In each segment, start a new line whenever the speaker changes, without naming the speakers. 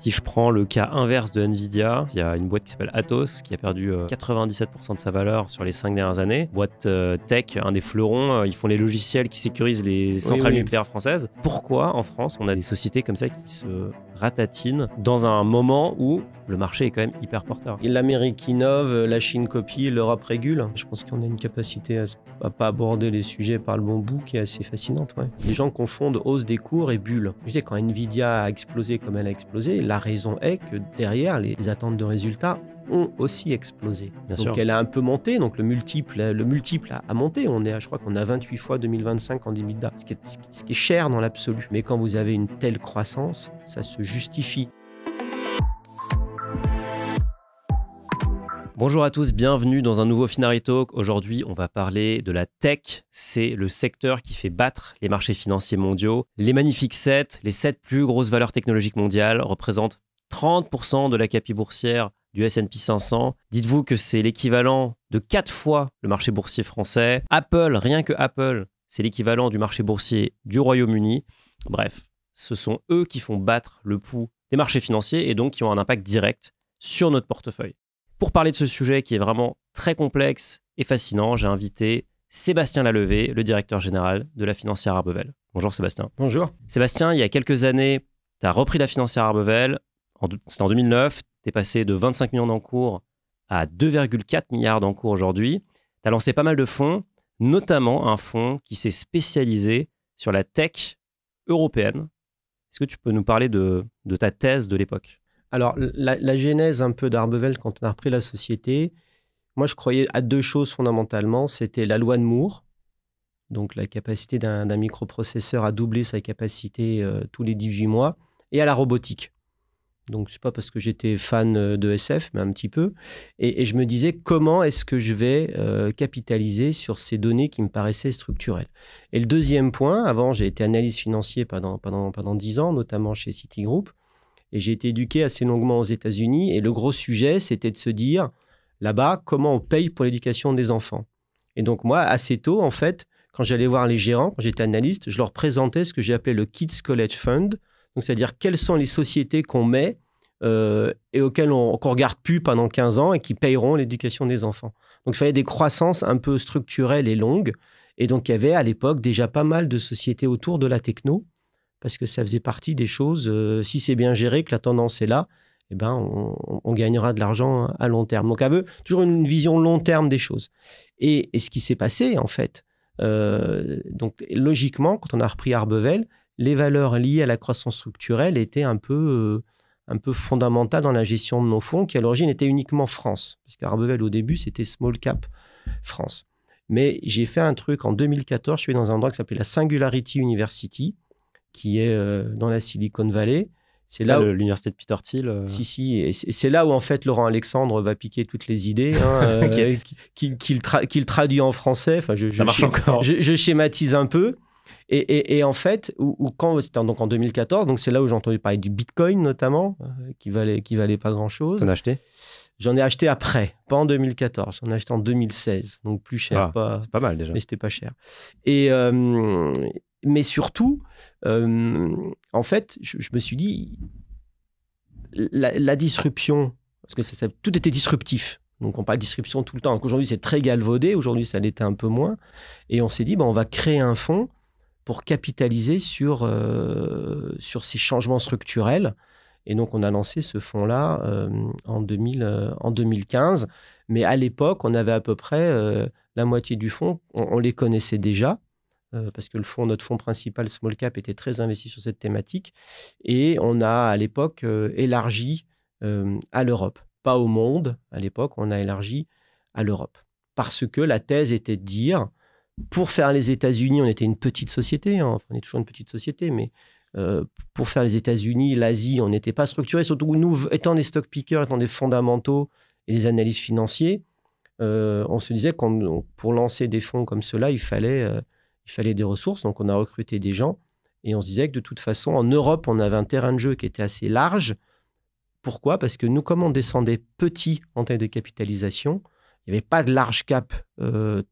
Si je prends le cas inverse de Nvidia, il y a une boîte qui s'appelle Atos qui a perdu 97% euh, de sa valeur sur les 5 dernières années. Boîte euh, tech, un des fleurons, euh, ils font les logiciels qui sécurisent les centrales nucléaires françaises. Pourquoi en France on a des sociétés comme ça qui se ratatine dans un moment où le marché est quand même hyper porteur.
L'Amérique innove, la Chine copie, l'Europe régule. Je pense qu'on a une capacité à ne pas aborder les sujets par le bon bout qui est assez fascinante. Les gens confondent hausse des cours et bulle. sais, quand Nvidia a explosé comme elle a explosé, la raison est que derrière, les attentes de résultats ont mm. aussi explosé. Bien donc sûr. elle a un peu monté, donc le multiple, le multiple a, monté. On est, je crois qu'on a 28 fois 2025 en EBITDA, ce qui est, ce qui est cher dans l'absolu. Mais quand vous avez une telle croissance, ça se justifie.
Bonjour à tous, bienvenue dans un nouveau Finari Talk. Aujourd'hui, on va parler de la tech. C'est le secteur qui fait battre les marchés financiers mondiaux. Les magnifiques 7, les 7 plus grosses valeurs technologiques mondiales représentent 30% de la capi boursière du S&P 500. Dites-vous que c'est l'équivalent de quatre fois le marché boursier français. Apple, rien que Apple, c'est l'équivalent du marché boursier du Royaume-Uni. Bref, ce sont eux qui font battre le pouls des marchés financiers et donc qui ont un impact direct sur notre portefeuille. Pour parler de ce sujet qui est vraiment très complexe et fascinant, j'ai invité Sébastien Lalevé, le directeur général de la financière Arbevel. Bonjour Sébastien. Bonjour. Sébastien, il y a quelques années, tu as repris la financière Arbevel, c'était en 2009, tu es passé de 25 millions d'encours à 2,4 milliards d'encours aujourd'hui. Tu as lancé pas mal de fonds, notamment un fonds qui s'est spécialisé sur la tech européenne. Est-ce que tu peux nous parler de, ta thèse de l'époque Alors, la, genèse
un peu d'Arbevel quand on a
repris la société, moi je
croyais à deux choses fondamentalement. C'était la loi de Moore, donc la capacité d'un microprocesseur à doubler sa capacité euh, tous les 18 mois, et à la robotique. Donc, c'est pas parce que j'étais fan euh, de SF, mais un petit peu. Et, je me disais, comment est-ce que je vais euh, capitaliser sur ces données qui me paraissaient structurelles Et le deuxième point, avant, j'ai été analyste financier pendant, pendant, pendant ans, notamment chez Citigroup. Et j'ai été éduqué assez longuement aux États-Unis. Et le gros sujet, c'était de se dire, là-bas, comment on paye pour l'éducation des enfants Et donc, moi, assez tôt, en fait, quand j'allais voir les gérants, quand j'étais analyste, je leur présentais ce que j'ai appelé le Kids College Fund. Donc, c'est-à-dire quelles sont les sociétés qu'on met euh, et auxquels on ne regarde plus pendant 15 ans et qui paieront l'éducation des enfants. Donc il fallait des croissances un peu structurelles et longues. Et donc il y avait à l'époque déjà pas mal de sociétés autour de la techno, parce que ça faisait partie des choses, euh, si c'est bien géré, que la tendance est là, eh ben, on, gagnera de l'argent à long terme. Donc à eux, toujours une vision long terme des choses. Et, ce qui s'est passé, en fait, euh, donc logiquement, quand on a repris Arbevel, les valeurs liées à la croissance structurelle étaient un peu un peu fondamental dans la gestion de nos fonds, qui à l'origine était uniquement France. Parce qu'Arbevel, au début, c'était Small Cap France. Mais j'ai fait un truc en 2014, je suis dans un endroit qui s'appelle la Singularity University, qui est euh, dans la Silicon Valley. C'est là, ah, l'université de Peter Thiel. Euh. Si, si. Et c'est là où, en fait, Laurent Alexandre va piquer toutes les idées, hein, euh, qu'il traduit en français. Enfin, je, marche encore. Je, schématise un peu. Et, en fait, ou, quand c'était donc en 2014, donc c'est là où j'ai entendu parler du Bitcoin notamment, euh, qui valait qui valait pas grand chose. J'en ai acheté J'en ai acheté après, pas en 2014. J'en ai acheté en 2016, donc plus cher. Ah, pas, c'est pas mal déjà. Mais c'était pas cher. Et euh, mais surtout, euh, en fait, je, me suis dit la, disruption, parce que tout était disruptif. Donc on parle de disruption tout le temps. Aujourd'hui c'est très galvaudé, aujourd'hui ça l'était un peu moins. Et on s'est dit, bah, on va créer un fonds pour capitaliser sur, euh, sur ces changements structurels. Et donc, on a lancé ce fonds-là euh, en, 2000 euh, en, 2015. Mais à l'époque, on avait à peu près la moitié du fonds. On, les connaissait déjà, parce que le fond notre fonds principal, Small Cap, était très investi sur cette thématique. Et on a, à l'époque, élargi à l'Europe. Pas au monde, à l'époque, on a élargi à l'Europe. Parce que la thèse était de dire pour faire les États-Unis, on était une petite société, hein. on est toujours une petite société, mais euh, pour faire les États-Unis, l'Asie, on n'était pas structuré, surtout nous, étant des stock pickers, étant des fondamentaux et des analyses financiers, euh, on se disait qu'on pour lancer des fonds comme cela, il fallait, euh, il fallait des ressources, donc on a recruté des gens, et on se disait que de toute façon, en Europe, on avait un terrain de jeu qui était assez large. Pourquoi Parce que nous, comme on descendait petit en termes de capitalisation, il n'y avait pas de large cap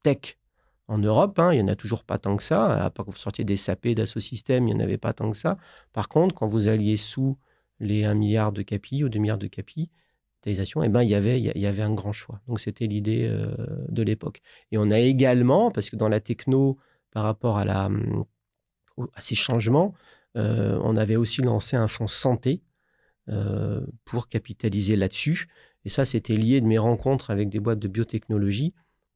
tech en Europe. Hein, il n'y en a toujours pas tant que ça. À part que vous sortiez des SAP Système, il n'y en avait pas tant que ça. Par contre, quand vous alliez sous les 1 milliard de capi ou 2 milliards de capi, eh ben, il, y avait, il y avait un grand choix. Donc, c'était l'idée euh, de l'époque. Et on a également, parce que dans la techno, par rapport à, la, hum, à ces changements, euh, on avait aussi lancé un fonds santé euh, pour capitaliser là-dessus. Et ça, c'était lié de mes rencontres avec des boîtes de biotechnologie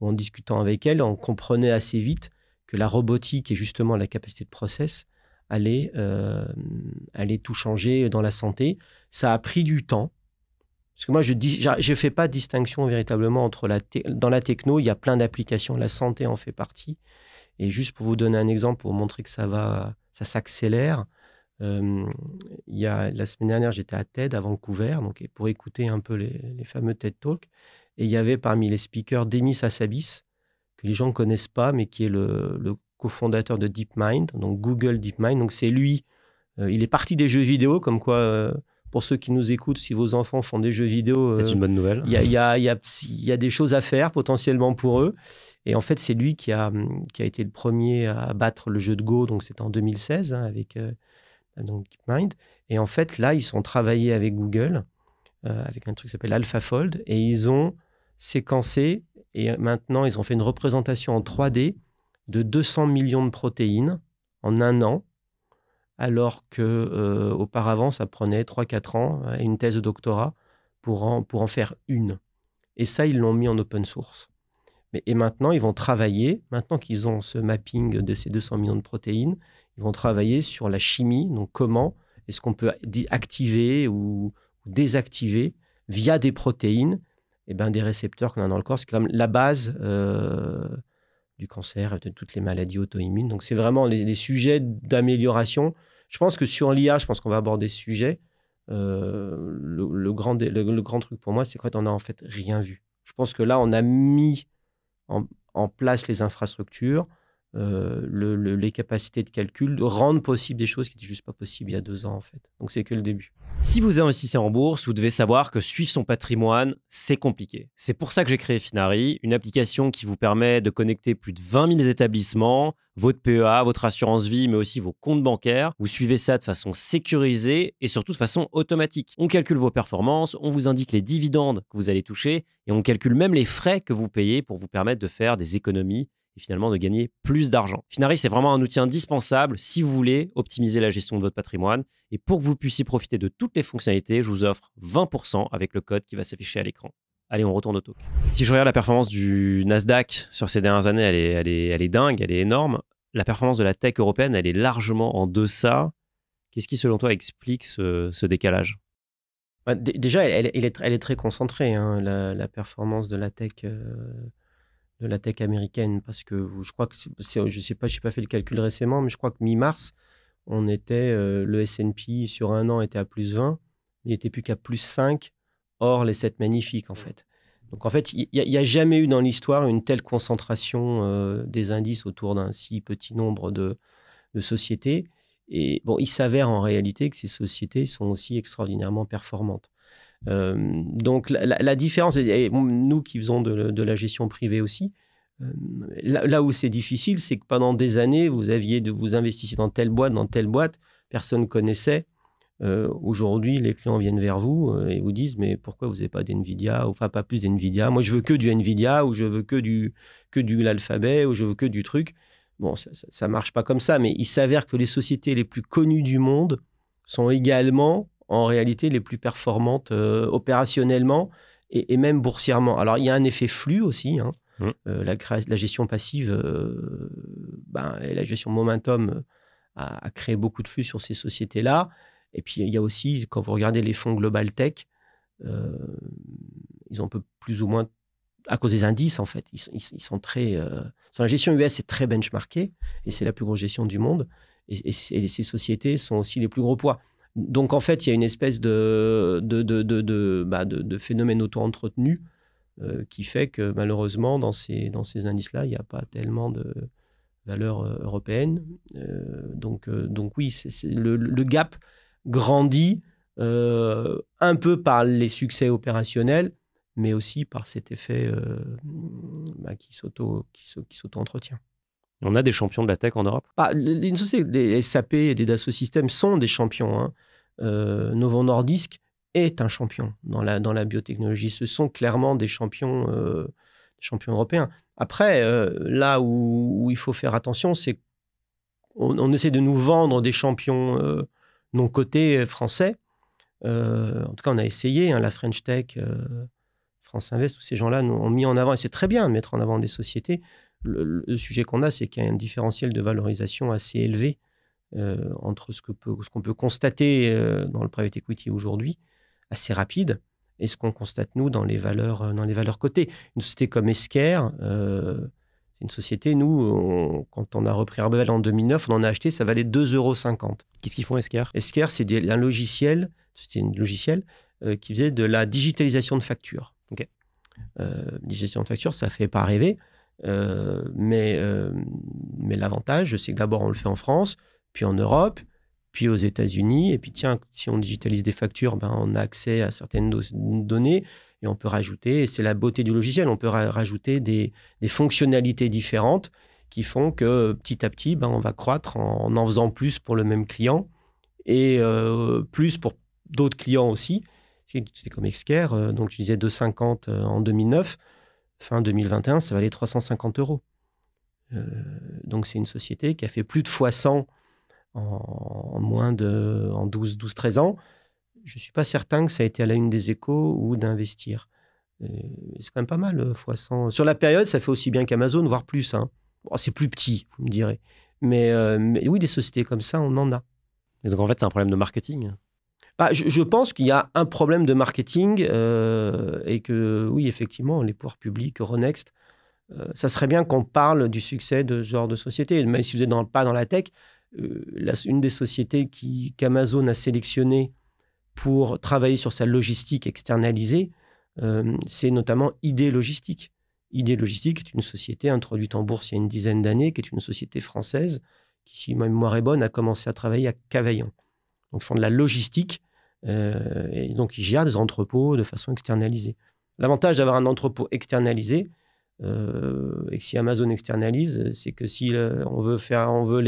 en discutant avec elle, on comprenait assez vite que la robotique et justement la capacité de process allait, euh, tout changer dans la santé. Ça a pris du temps. Parce que moi, je ne fais pas de distinction véritablement entre la dans la techno, il y a plein d'applications, la santé en fait partie. Et juste pour vous donner un exemple, pour montrer que ça va, ça s'accélère, euh, il y a, la semaine dernière, j'étais à TED à Vancouver, donc, pour écouter un peu les fameux TED Talks. Et il y avait parmi les speakers Demis Hassabis, que les gens ne connaissent pas, mais qui est le, cofondateur de DeepMind, donc Google DeepMind. Donc c'est lui, euh, il est parti des jeux vidéo, comme quoi, euh, pour ceux qui nous écoutent, si vos enfants font des jeux vidéo, c'est une euh, bonne nouvelle. Il y a, des choses à faire potentiellement pour eux. Et en fait, c'est lui qui a, été le premier à battre le jeu de Go, donc c'était en 2016 hein, avec DeepMind. Et en fait, là, ils sont travaillés avec Google euh, avec un truc qui s'appelle AlphaFold, et ils ont séquencé, et maintenant ils ont fait une représentation en 3D de 200 millions de protéines en un an, alors que euh, auparavant ça prenait 3-4 ans et euh, une thèse de doctorat pour en, pour en faire une. Et ça, ils l'ont mis en open source. Mais, et maintenant, ils vont travailler, maintenant qu'ils ont ce mapping de ces 200 millions de protéines, ils vont travailler sur la chimie, donc comment est-ce qu'on peut activer ou, désactiver via des protéines et eh ben, des récepteurs qu'on a dans le corps. C'est comme la base euh, du cancer, de toutes les maladies auto-immunes. Donc, c'est vraiment les, sujets d'amélioration. Je pense que sur l'IA, je pense qu'on va aborder ce sujet. Euh, le, grand, le, grand truc pour moi, c'est qu'en fait, on n'a en fait rien vu. Je pense que là, on a mis en place les infrastructures. Euh, le, les capacités de
calcul, rendent possible des choses qui n'étaient juste pas possibles il y a deux ans en fait. Donc c'est que le début. Si vous investissez en bourse, vous devez savoir que suivre son patrimoine, c'est compliqué. C'est pour ça que j'ai créé Finari, une application qui vous permet de connecter plus de 20 000 établissements, votre PEA, votre assurance vie, mais aussi vos comptes bancaires. Vous suivez ça de façon sécurisée et surtout de façon automatique. On calcule vos performances, on vous indique les dividendes que vous allez toucher et on calcule même les frais que vous payez pour vous permettre de faire des économies et finalement de gagner plus d'argent. Finari, c'est vraiment un outil indispensable si vous voulez optimiser la gestion de votre patrimoine. Et pour que vous puissiez profiter de toutes les fonctionnalités, je vous offre 20% avec le code qui va s'afficher à l'écran. Allez, on retourne au talk. Si je regarde la performance du Nasdaq sur ces dernières années, elle est, elle est, elle est dingue, elle est énorme. La performance de la tech européenne, elle est largement en deçà. Qu'est-ce qui, selon toi, explique ce, décalage
bah, Déjà, elle, elle, est, très concentrée, hein, la, performance de la tech. Euh, de la tech américaine parce que je crois que c'est, je sais pas, je n'ai pas fait le calcul récemment, mais je crois que mi-mars, on était euh, le S&P sur un an était à plus 20, il n'était plus qu'à plus 5 hors les 7 magnifiques en mmh. fait. Donc en fait, il n'y a, jamais eu dans l'histoire une telle concentration euh, des indices autour d'un si petit nombre de, de sociétés. Et bon, il s'avère en réalité que ces sociétés sont aussi extraordinairement performantes. Euh, donc la, différence, nous qui faisons de, la gestion privée aussi, euh, là, où c'est difficile, c'est que pendant des années, vous aviez de vous investissiez dans telle boîte, dans telle boîte, personne connaissait. Euh, aujourd'hui, les clients viennent vers vous et vous disent mais pourquoi vous n'avez pas d'NVIDIA ou pas pas plus d'NVIDIA Moi, je veux que du NVIDIA ou je veux que du que du l'alphabet ou je veux que du truc. Bon, ça, ne ça marche pas comme ça, mais il s'avère que les sociétés les plus connues du monde sont également en réalité les plus performantes euh, opérationnellement et, même boursièrement. Alors il y a un effet flux aussi. Hein. Mmh. Euh, la, la, gestion passive euh, ben, et la gestion momentum a, créé beaucoup de flux sur ces sociétés-là. Et puis il y a aussi, quand vous regardez les fonds Global Tech, ils ont un peu plus ou moins, à cause des indices en fait, ils, sont, très... la gestion US est très benchmarkée et c'est la plus grosse gestion du monde. et, ces sociétés sont aussi les plus gros poids. Donc en fait, il y a une espèce de, de, de, bah, phénomène auto-entretenu euh, qui fait que malheureusement, dans ces, dans ces indices-là, il n'y a pas tellement de valeur euh, européenne. Euh, donc, donc oui, le, gap grandit un peu par les succès opérationnels, mais aussi par cet effet bah, qui s'auto-entretient.
On a des champions de la tech en Europe bah, Les
des SAP et des Dassault Systèmes sont des champions. Hein. Euh, Novo Nordisk est un champion dans la, biotechnologie. Ce sont clairement des champions, euh, champions européens. Après, euh, là où, il faut faire attention, c'est qu'on on essaie de nous vendre des champions non cotés français. en tout cas, on a essayé, hein, la French Tech, France Invest, tous ces gens-là nous ont mis en avant, et c'est très bien de mettre en avant des sociétés le, sujet qu'on a, c'est qu'il y a un différentiel de valorisation assez élevé euh, entre ce qu'on peut constater euh, dans le private equity aujourd'hui, assez rapide, et ce qu'on constate nous dans les valeurs, euh, dans les valeurs cotées. Une société comme Esquerre, c'est une société, nous, quand on a repris Arbevel en 2009, on en a acheté, ça valait 2,50 euros. Qu'est-ce qu'ils font Esquerre Esquerre, c'est un logiciel, c'était un logiciel qui faisait de la digitalisation de factures. Ok. digitalisation de factures, ça fait pas rêver. Euh, mais euh, mais l'avantage, c'est que d'abord, on le fait en France, puis en Europe, puis aux États-Unis. Et puis, tiens, si on digitalise des factures, ben, on a accès à certaines données et on peut rajouter, et c'est la beauté du logiciel, on peut rajouter des, fonctionnalités différentes qui font que petit à petit, ben, on va croître en, en, faisant plus pour le même client et euh, plus pour d'autres clients aussi. C'est comme Exker, donc je disais 2,50 en 2009 fin 2021, ça valait 350 euros. Euh, donc c'est une société qui a fait plus de fois 100 en, moins de en 12, 12, 13 ans. Je ne suis pas certain que ça a été à la une des échos ou d'investir. Euh, c'est quand même pas mal, euh, fois 100. Sur la période, ça fait aussi bien qu'Amazon, voire plus. Hein. c'est plus petit, vous me direz. Mais, oui, des sociétés comme ça, on
en a. donc en fait, c'est un problème de marketing
bah, je, pense qu'il y a un problème de marketing euh, et que, oui, effectivement, les pouvoirs publics, Euronext, euh, ça serait bien qu'on parle du succès de ce genre de société. Même si vous n'êtes pas dans la tech, euh, une des sociétés qu'Amazon a sélectionnées pour travailler sur sa logistique externalisée, c'est notamment ID Logistique. ID Logistique est une société introduite en bourse il y a une dizaine d'années, qui est une société française qui, si ma mémoire est bonne, a commencé à travailler à Cavaillon. Donc, ils font de la logistique euh, et donc, ils gèrent des entrepôts de façon externalisée. L'avantage d'avoir un entrepôt externalisé, euh, et si Amazon externalise, c'est que si euh, on veut faire, on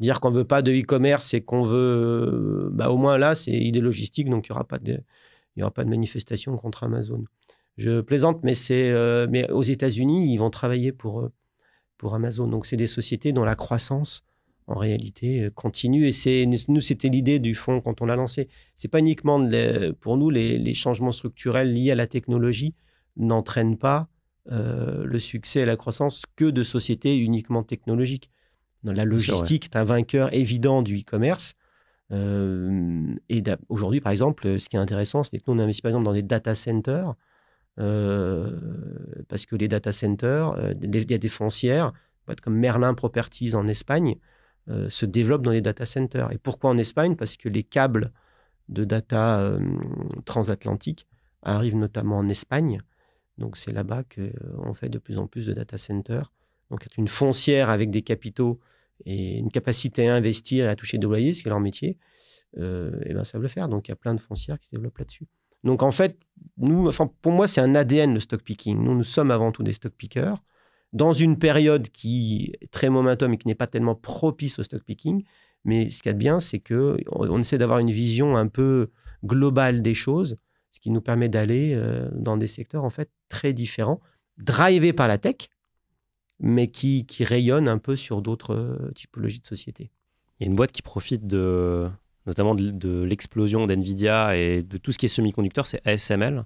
dire qu'on ne veut pas de e-commerce et qu'on veut, bah, au moins là, c'est idée logistique, donc il n'y aura pas de, aura pas de manifestation contre Amazon. Je plaisante, mais mais aux États-Unis, ils vont travailler pour pour Amazon. Donc, c'est des sociétés dont la croissance en réalité euh, continue. Et c'est nous, c'était l'idée du fond quand on l'a lancé. C'est pas uniquement pour nous les, changements structurels liés à la technologie n'entraînent pas euh, le succès et la croissance que de sociétés uniquement technologiques. Dans la logistique est un vainqueur évident du e-commerce. Euh, et aujourd'hui, par exemple, ce qui est intéressant, c'est que nous, on investit par exemple dans des data centers, parce que les data centers, il y a des foncières, comme Merlin Properties en Espagne, euh, se développent dans les data centers. Et pourquoi en Espagne Parce que les câbles de data euh, transatlantiques transatlantique arrivent notamment en Espagne. Donc c'est là-bas qu'on euh, fait de plus en plus de data centers. Donc être une foncière avec des capitaux et une capacité à investir et à toucher des loyers, ce qui est leur métier, euh, et ben, veut le faire. Donc il y a plein de foncières qui se développent là-dessus. Donc en fait, nous, pour moi, c'est un ADN le stock picking. Nous, nous sommes avant tout des stock pickers dans une période qui est très momentum et qui n'est pas tellement propice au stock picking. Mais ce qu'il y a de bien, c'est que on essaie d'avoir une vision un peu globale des choses, ce qui nous permet d'aller euh, dans des secteurs en fait très différents, drivés par la tech, mais qui, qui rayonnent un peu sur d'autres euh, typologies de sociétés.
Il y a une boîte qui profite de, notamment de, de l'explosion d'NVIDIA et de tout ce qui est semi-conducteur, c'est ASML.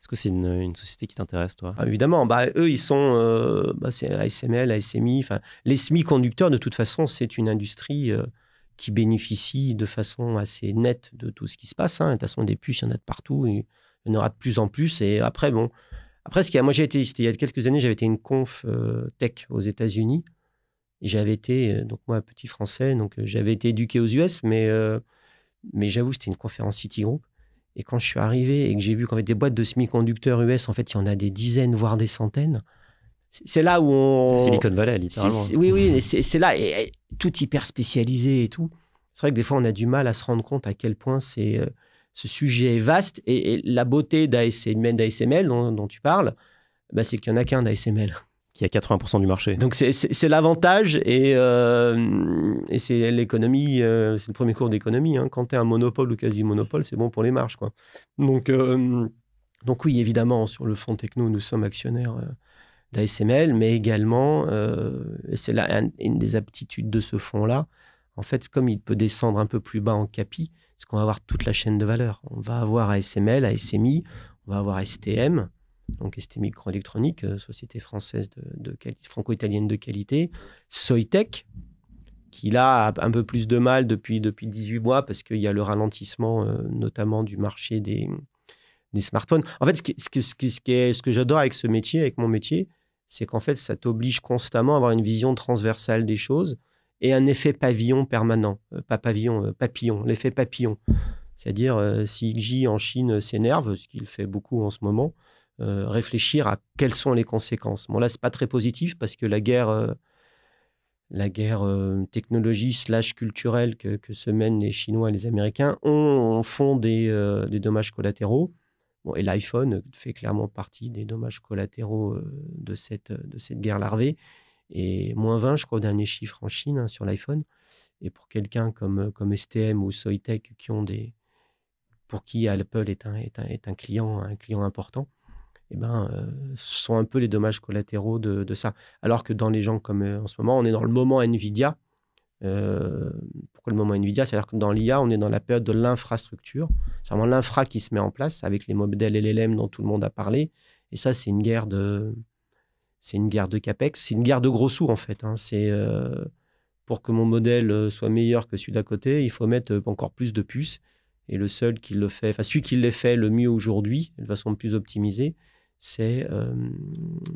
Est-ce que c'est une, société qui t'intéresse, toi ah,
Évidemment. Bah, eux, ils sont. Euh, bah, c'est ASML, ASMI. Les semi-conducteurs, de toute façon, c'est une industrie euh, qui bénéficie de façon assez nette de tout ce qui se passe. Hein. De toute façon, des puces, il y en a de partout. Il y en aura de plus en plus. Et après, bon. Après, ce qui moi, j'ai été. il y a quelques années, j'avais été une conf euh, tech aux États-Unis. J'avais été. Donc, moi, petit français. Donc, j'avais été éduqué aux US. Mais, mais j'avoue, c'était une conférence Citigroup. Et quand je suis arrivé et que j'ai vu qu'en fait des boîtes de semi-conducteurs US, en fait, il y en a des dizaines, voire des centaines. C'est là où on. Silicon Valley, littéralement. oui, oui, c'est là, et, tout hyper spécialisé et tout. C'est vrai que des fois, on a du mal à se rendre compte à quel point c'est euh, ce sujet est vaste. Et, la beauté d'ASML, dont, dont tu parles, bah, c'est qu'il n'y en a qu'un d'ASML
qui a 80% du marché. Donc
c'est l'avantage et,
euh, et
c'est l'économie, euh, c'est le premier cours d'économie. Hein. Quand tu es un monopole ou quasi-monopole, c'est bon pour les marges. Quoi. Donc, euh, donc oui, évidemment, sur le fonds techno, nous sommes actionnaires d'ASML, mais également, c'est là une des aptitudes de ce fonds-là. En fait, comme il peut descendre un peu plus bas en capi, c'est qu'on va avoir toute la chaîne de valeur. On va avoir ASML, ASMI, on va avoir STM, donc ST microélectronique euh, société française de, de franco-italienne de qualité, Soitec, qui là a un peu plus de mal depuis, depuis 18 mois parce qu'il y a le ralentissement euh, notamment du marché des, des smartphones. En fait, ce, ce, ce, ce, ce que j'adore avec ce métier, avec mon métier, c'est qu'en fait, ça t'oblige constamment à avoir une vision transversale des choses et un effet pavillon permanent. Euh, pas pavillon, papillon, l'effet papillon. C'est-à-dire, si XJ en Chine s'énerve, ce qu'il fait beaucoup en ce moment, euh, réfléchir à quelles sont les conséquences. Bon, là, c'est pas très positif parce que la guerre, euh, la guerre technologique technologie slash culturelle que, se mènent les Chinois et les Américains ont, font euh, des, dommages collatéraux. Bon, et l'iPhone fait clairement partie des dommages collatéraux de, cette, de cette guerre larvée. Et moins 20, je crois, au dernier chiffre en Chine hein, sur l'iPhone. Et pour quelqu'un comme, comme STM ou Soitec qui ont des pour qui Apple est est un, est un client, un client important, eh ben, euh, ce sont un peu les dommages collatéraux de, ça. Alors que dans les gens comme euh, en ce moment, on est dans le moment Nvidia. Euh, pourquoi le moment Nvidia C'est-à-dire que dans l'IA, on est dans la période de l'infrastructure. C'est vraiment l'infra qui se met en place avec les modèles LLM dont tout le monde a parlé. Et ça, c'est une guerre de, c'est une guerre de capex, c'est une guerre de gros sous en fait. Hein. C'est pour que mon modèle soit meilleur que celui d'à côté, il faut mettre encore plus de puces. Et le seul qui le fait, enfin celui qui les fait le mieux aujourd'hui, de façon plus optimisée, c'est euh,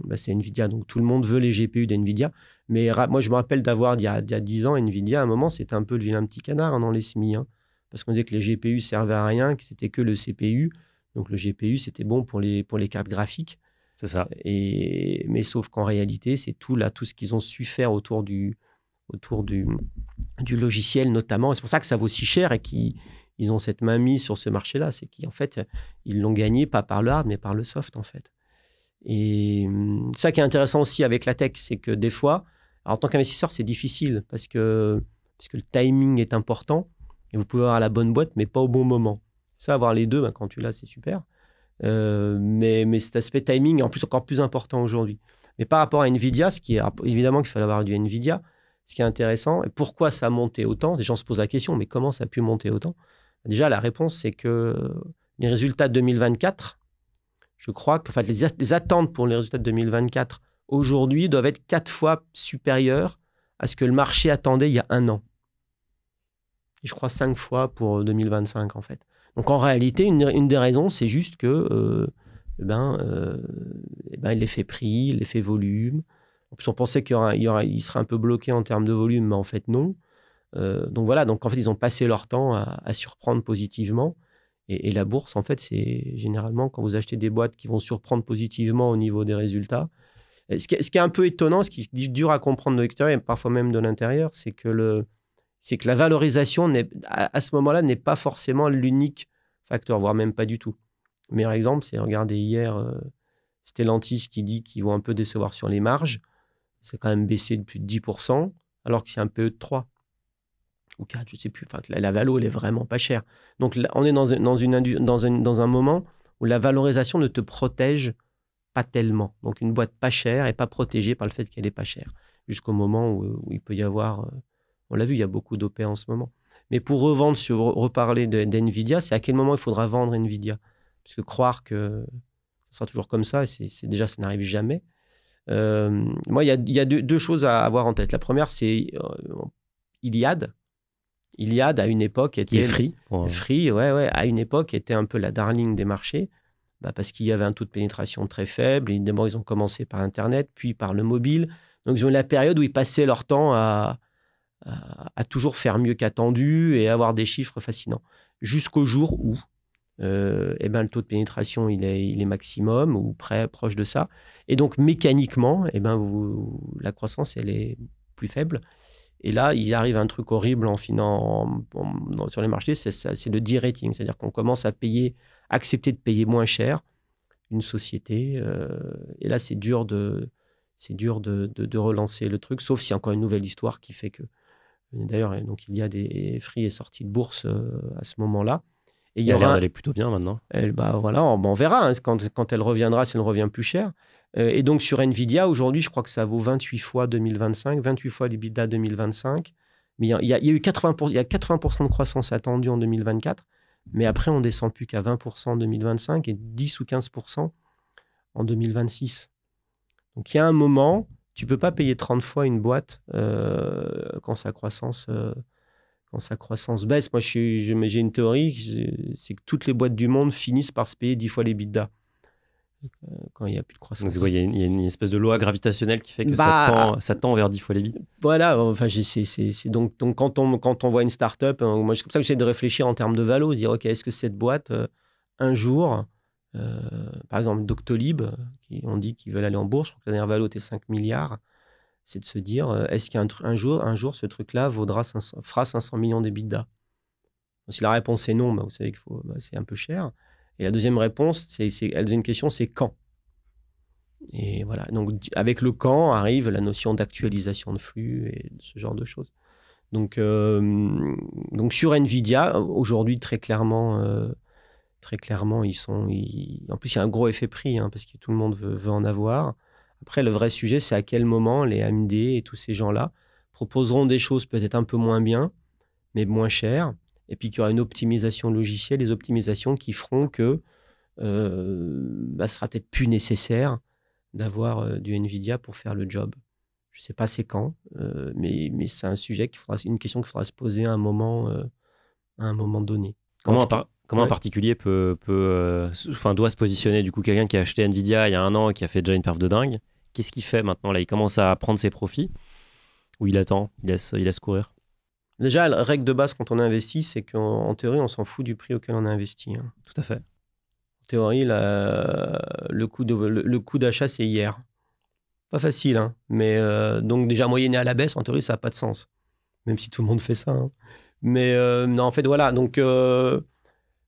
bah, Nvidia. Donc tout le monde veut les GPU d'Nvidia. Mais moi, je me rappelle d'avoir, il, il, y a 10 ans, Nvidia, à un moment, c'était un peu le vilain petit canard hein, dans les SMI. Hein. parce qu'on disait que les GPU servaient à rien, que c'était que le CPU. Donc le GPU, c'était bon pour les, pour les cartes graphiques. C'est ça. Et, mais sauf qu'en réalité, c'est tout, là, tout ce qu'ils ont su faire autour du, autour du, du logiciel, notamment. C'est pour ça que ça vaut si cher et qui ils ont cette main mise sur ce marché-là. C'est qu'en fait, ils l'ont gagné pas par le hard, mais par le soft, en fait. Et hum, ça qui est intéressant aussi avec la tech, c'est que des fois, en tant qu'investisseur, c'est difficile parce que, parce que le timing est important et vous pouvez avoir la bonne boîte, mais pas au bon moment. Ça, avoir les deux, ben, quand tu l'as, c'est super. Euh, mais, mais cet aspect timing est en plus encore plus important aujourd'hui. Mais par rapport à Nvidia, ce qui est ah, évidemment qu'il fallait avoir du Nvidia, ce qui est intéressant, et pourquoi ça a monté autant, les gens se posent la question, mais comment ça a pu monter autant Déjà, la réponse, c'est que les résultats de 2024, je crois que enfin, les, attentes pour les résultats de 2024 aujourd'hui doivent être quatre fois supérieures à ce que le marché attendait il y a un an. je crois cinq fois pour 2025, en fait. Donc en réalité, une, des raisons, c'est juste que euh, ben, euh, eh ben l'effet prix, l'effet volume. on pensait qu'il serait un peu bloqué en termes de volume, mais en fait, non. Euh, donc voilà, donc en fait, ils ont passé leur temps à, surprendre positivement. Et, la bourse, en fait, c'est généralement quand vous achetez des boîtes qui vont surprendre positivement au niveau des résultats. Ce qui, est un peu étonnant, ce qui est dur à comprendre de l'extérieur et parfois même de l'intérieur, c'est que, que la valorisation à, à ce moment-là n'est pas forcément l'unique facteur, voire même pas du tout. Mais par exemple, c'est regarder hier euh, Stellantis qui dit qu'ils vont un peu décevoir sur les marges. C'est quand même baissé de plus de 10%, alors que c'est un PE de 3 ou 4, je ne sais plus. Enfin, la, la, valo, elle est vraiment pas chère. Donc, on est dans, dans, une, dans, un, dans un moment où la valorisation ne te protège pas tellement. Donc, une boîte pas chère n'est pas protégée par le fait qu'elle est pas chère. Jusqu'au moment où, il peut y avoir. Euh, on l'a vu, il y a beaucoup d'OP en ce moment. Mais pour revendre, sur, reparler d'NVIDIA, c'est à quel moment il faudra vendre NVIDIA Parce que croire que ça sera toujours comme ça, c'est déjà, ça n'arrive jamais. Euh, moi, il y a, y a deux, choses à avoir en tête. La première, c'est euh, Iliad, Iliad, à une époque, était. free. ouais, À une époque, était un peu la darling des marchés. Bah, parce qu'il y avait un taux de pénétration très faible. ils ont commencé par Internet, puis par le mobile. Donc, ils ont eu la période où ils passaient leur temps à, toujours faire mieux qu'attendu et avoir des chiffres fascinants. Jusqu'au jour où euh, eh ben, le taux de pénétration il est, maximum ou près, proche de ça. Et donc, mécaniquement, et eh ben, vous, la croissance, elle est plus faible. Et là, il arrive un truc horrible en, sur les marchés, c'est le de-rating, c'est-à-dire qu'on commence à payer, accepter de payer moins cher une société. Euh, et là, c'est dur de c'est dur de, relancer le truc, sauf s'il y a encore une nouvelle histoire qui fait que. D'ailleurs, donc il y a des Free et sorties de bourse euh, à ce moment-là. Et il y
plutôt bien maintenant. bah voilà,
on, bah, verra hein. quand, quand elle reviendra, si elle ne revient plus cher. Euh, et donc sur Nvidia, aujourd'hui, je crois que ça vaut 28 fois 2025, 28 fois l'EBITDA 2025. Mais il y, a eu 80%, il y a 80 de croissance attendue en 2024. Mais après, on descend plus qu'à 20% en 2025 et 10 ou 15% en 2026. Donc il y a un moment, tu peux pas payer 30 fois une boîte euh, quand, sa croissance, euh, quand sa croissance baisse. Moi, j'ai une théorie, c'est que toutes les boîtes du monde finissent par se payer 10 fois les bidas.
Euh, quand il n'y a plus de croissance. Il y, a une espèce de loi gravitationnelle qui fait que ça, bah, tend, vers 10 fois les bits.
Voilà, enfin, donc, donc quand, on, voit une start-up, euh, moi, c'est comme ça que j'essaie de réfléchir en termes de valo, dire, OK, est-ce que cette boîte, euh, un jour, par exemple, Doctolib, qui, on dit qu'ils veulent aller en bourse, je crois que la dernière valo était 5 milliards, c'est de se dire, est-ce qu'un jour, un jour, ce truc-là vaudra 500, fera 500 millions d'A Si la réponse est non, bah, vous savez que bah, c'est un peu cher. Et la deuxième réponse, la deuxième question, c'est quand Et voilà. Donc, avec le quand arrive la notion d'actualisation de flux et ce genre de choses. Donc, euh, donc sur Nvidia, aujourd'hui, très clairement, euh, très clairement, ils sont. En plus, il y a un gros effet prix, hein, parce que tout le monde veut en avoir. Après, le vrai sujet, c'est à quel moment les AMD et tous ces gens-là proposeront des choses peut-être un peu moins bien, mais moins chères, et puis qu'il y aura une optimisation logicielle, des optimisations qui feront que euh, bah, sera peut-être plus nécessaire d'avoir euh, du NVIDIA pour faire le job. Je ne sais pas c'est quand, euh, mais, mais c'est un sujet qu'il une question qu'il faudra se poser à un moment, euh, à un moment donné. Comment, un
particulier peut, enfin, doit se positionner Du coup, quelqu'un qui a acheté NVIDIA il y a un an, et qui a fait déjà une perf de dingue, qu'est-ce qu'il fait maintenant là Il commence à prendre ses profits ou il attend, il laisse, il laisse courir Déjà, la
règle de base quand on investit, c'est qu'en théorie, on s'en fout du prix auquel on a investi. Hein. Tout à fait. En théorie, le coût le, d'achat, c'est hier. Pas facile, hein, mais euh, donc déjà moyenné à la baisse, en théorie, ça n'a pas de sens. Même si tout le monde fait ça. Hein. Mais euh, non, en fait, voilà. Donc, euh,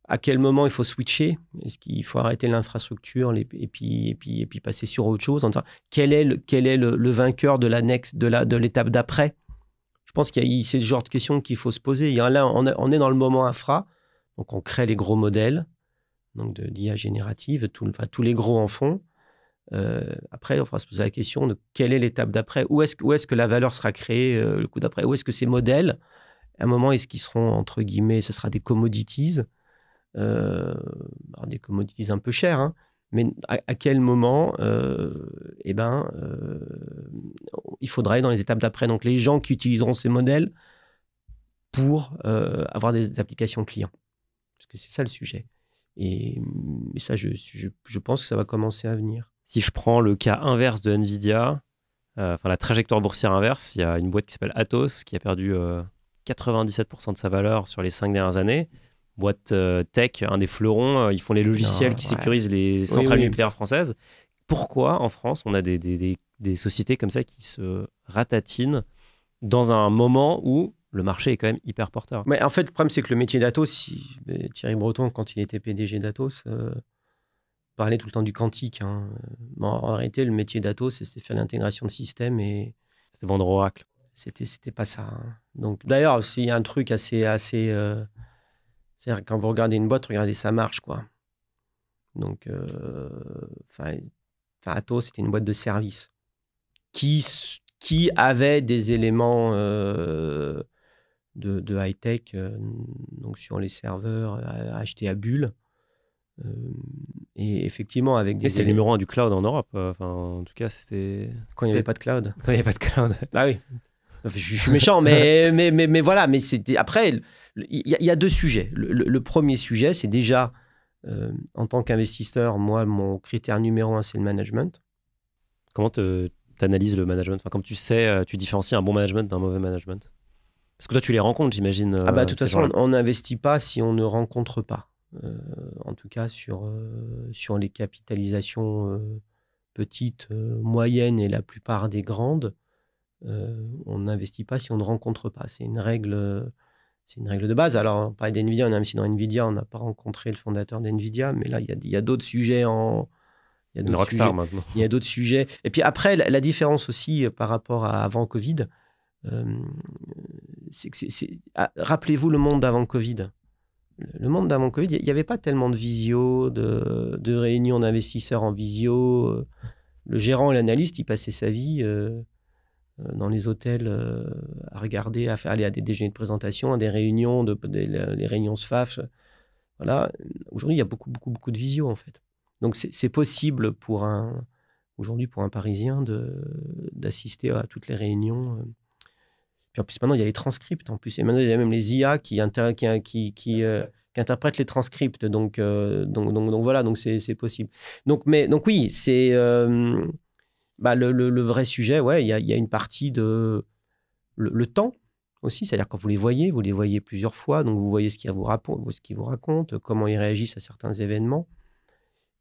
à quel moment il faut switcher Est-ce qu'il faut arrêter l'infrastructure et puis, et, puis, et passer sur autre chose en Quel est le, quel est le, vainqueur de l'annexe de l'étape d'après je pense qu'il c'est le genre de questions qu'il faut se poser. Il là, on, est dans le moment infra, donc on crée les gros modèles, donc de l'IA générative, tous les gros en font. Euh, après, on va se poser la question de quelle est l'étape d'après Où est-ce que la valeur sera créée euh, le coup d'après Où est-ce que ces modèles, à un moment, est-ce qu'ils seront, entre guillemets, ce sera des commodities euh, des commodities un peu chères, hein, mais à, quel moment, euh, eh ben, euh, il faudra aller dans les étapes d'après. Donc les gens qui utiliseront ces modèles pour euh, avoir des applications clients. Parce que c'est ça le sujet. Et, ça, je, pense que ça va commencer à venir.
Si je prends le cas inverse de Nvidia, enfin la trajectoire boursière inverse, il y a une boîte qui s'appelle Atos qui a perdu 97% de sa valeur sur les cinq dernières années boîte euh, tech, un des fleurons. Euh, ils font les logiciels qui sécurisent les centrales nucléaires françaises. Pourquoi en France on a des, des, des, sociétés comme ça qui se ratatinent dans un moment où le marché est quand même hyper porteur Mais
en fait, le problème c'est que le métier d'Atos, Thierry Breton, quand il était PDG d'Atos, euh, parlait tout le temps du quantique. Hein. en réalité, le métier d'Atos, c'était faire l'intégration de systèmes et. C'était vendre Oracle. C'était, c'était pas ça. Hein. Donc, d'ailleurs, s'il y a un truc assez, assez c'est-à-dire, quand vous regardez une boîte, regardez ça marche, quoi. Donc, euh, enfin, Atos, c'était une boîte de service qui, qui avait des éléments euh, de, high-tech, euh, donc sur les serveurs achetés à bulles. et effectivement, avec des. Mais c'était le numéro un du cloud en Europe. Enfin, en tout cas, c'était. Quand il n'y avait pas de cloud. Quand il n'y avait pas de cloud. ah oui je, suis méchant, mais, mais, mais, voilà. Mais après, il y, a deux sujets. Le, premier sujet, c'est déjà euh, en tant
qu'investisseur, moi, mon critère numéro un, c'est le management. Comment tu analyses le management Enfin, comme tu sais, euh, tu différencies un bon management d'un mauvais management Parce que toi, tu les rencontres, j'imagine. Ah bah, de euh, toute façon,
on n'investit pas si on ne rencontre pas. en tout cas, sur, sur les capitalisations petites, moyennes et la plupart des grandes, euh, on n'investit pas si on ne rencontre pas. C'est une règle, euh, c'est une règle de base. Alors, pas d'NVIDIA, on même si dans NVIDIA, on n'a pas rencontré le fondateur d'NVIDIA, mais là, il y a, d'autres sujets en. Il y a d'autres sujets. Il y a d'autres sujets. Et puis après, la, différence aussi euh, par rapport à avant Covid, c'est que c'est. Ah, rappelez-vous le monde avant Covid. Le monde d'avant Covid, il n'y avait pas tellement de visio, de, réunions d'investisseurs en visio. Le gérant et l'analyste, il passaient sa vie. Euh, dans les hôtels euh, à regarder, à, faire, aller à des déjeuners de présentation, à des réunions, les réunions SFAF. Voilà. Aujourd'hui, il y a beaucoup, beaucoup, beaucoup de visio, en fait. Donc, c'est possible pour un, aujourd'hui, pour un Parisien d'assister à toutes les réunions. Euh. Puis en plus, maintenant, il y a les transcripts, en plus. Et maintenant, il y a même les IA qui, interprètent les transcripts. Donc, donc, donc, donc, voilà, donc c'est possible. Donc, mais, donc oui, c'est bah, le, le, vrai sujet, ouais, il y a, y a, une partie de le, temps aussi, c'est-à-dire quand vous les voyez, vous les voyez plusieurs fois, donc vous voyez ce qu'ils vous, racontent, ce qu'ils vous raconte comment ils réagissent à certains événements.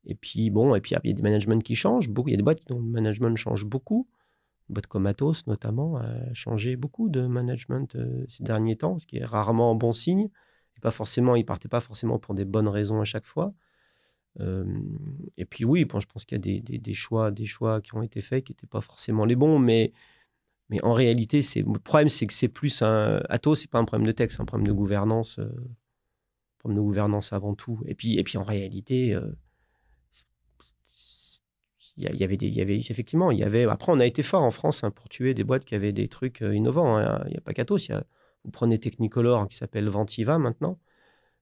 Et puis bon, et puis il y a des managements qui changent beaucoup, il y a des boîtes dont le management change beaucoup. Une boîte comme Atos notamment a changé beaucoup de management euh, ces derniers temps, ce qui est rarement bon signe. Et pas forcément, ils partaient pas forcément pour des bonnes raisons à chaque fois et puis oui, je pense qu'il y a des, choix, des choix qui ont été faits qui n'étaient pas forcément les bons, mais, mais en réalité, le problème, c'est que c'est plus un Atos, c'est pas un problème de texte, c'est un problème de gouvernance, euh, un problème de gouvernance avant tout. Et puis, et puis en réalité, euh, il y, avait avait effectivement, il y avait. Après, on a été fort en France hein, pour tuer des boîtes qui avaient des trucs euh, innovants. Hein. Il n'y a pas qu'Atos. Vous prenez Technicolor hein, qui s'appelle Ventiva maintenant.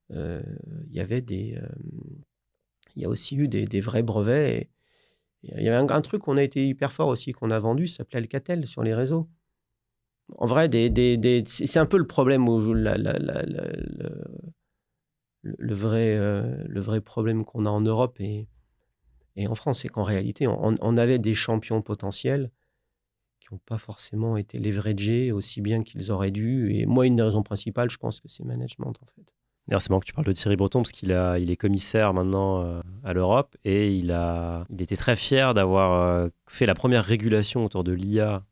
il y avait des il y a aussi eu des, vrais brevets. il y avait un, truc qu'on a été hyper fort aussi, qu'on a vendu, ça s'appelait Alcatel sur les réseaux. En vrai, des, c'est un peu le problème le, vrai, problème qu'on a en Europe et, en France, c'est qu'en réalité, on, on, avait des champions potentiels qui n'ont pas forcément été leveragés aussi bien qu'ils auraient dû. Et moi, une des raisons principales, je
pense que c'est management, en fait c'est marrant que tu parles de Thierry Breton parce qu'il a, il est commissaire maintenant euh, à l'Europe et il, a, était très fier d'avoir euh, fait la première régulation autour de l'IA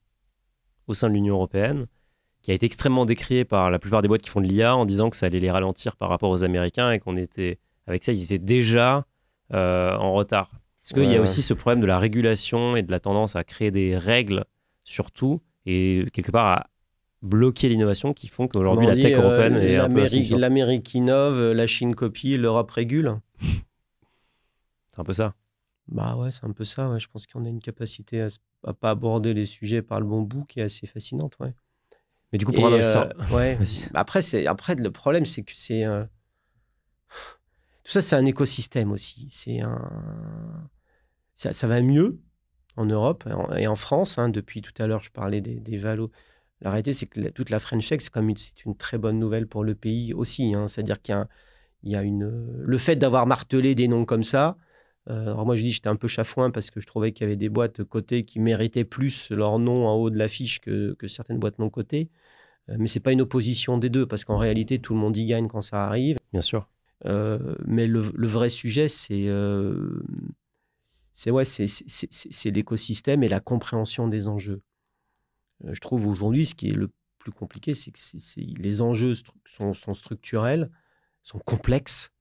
au sein de l'Union européenne, qui a été extrêmement décriée par la plupart des boîtes qui font de l'IA en disant que ça allait les ralentir par rapport aux Américains et qu'on était, avec ça, ils étaient déjà euh, en retard. Parce qu'il y a aussi ce problème de la régulation et de la tendance à créer des règles surtout et quelque part à bloquer l'innovation qui font qu'aujourd'hui la tech euh, européenne est un peu
L'Amérique innove, la Chine copie, l'Europe régule.
c'est un peu ça.
Bah ouais, c'est un peu ça. Ouais. Je pense qu'on a une capacité à, ne pas aborder les sujets par le bon bout qui est assez fascinante. Ouais. Mais du coup, pour un euh, ça. ouais. Bah après, le problème, c'est que c'est. Euh, tout ça, c'est un écosystème aussi. C'est un. Ça, va mieux en Europe et en France. Hein. depuis tout à l'heure, je parlais des, des, valos, la réalité, c'est que toute la French Tech, c'est comme une, une très bonne nouvelle pour le pays aussi. Hein. C'est-à-dire qu'il y a, une, le fait d'avoir martelé des noms comme ça. Euh, alors moi, je dis, j'étais un peu chafouin parce que je trouvais qu'il y avait des boîtes cotées qui méritaient plus leur nom en haut de l'affiche que, que certaines boîtes non cotées. Euh, mais mais n'est pas une opposition des deux parce qu'en réalité, tout le monde y gagne quand ça arrive. Bien sûr. Euh, mais le, vrai sujet, c'est c'est ouais, l'écosystème et la compréhension des enjeux. Euh, je trouve aujourd'hui, ce qui est le plus compliqué, c'est que les enjeux sont, structurels, sont complexes,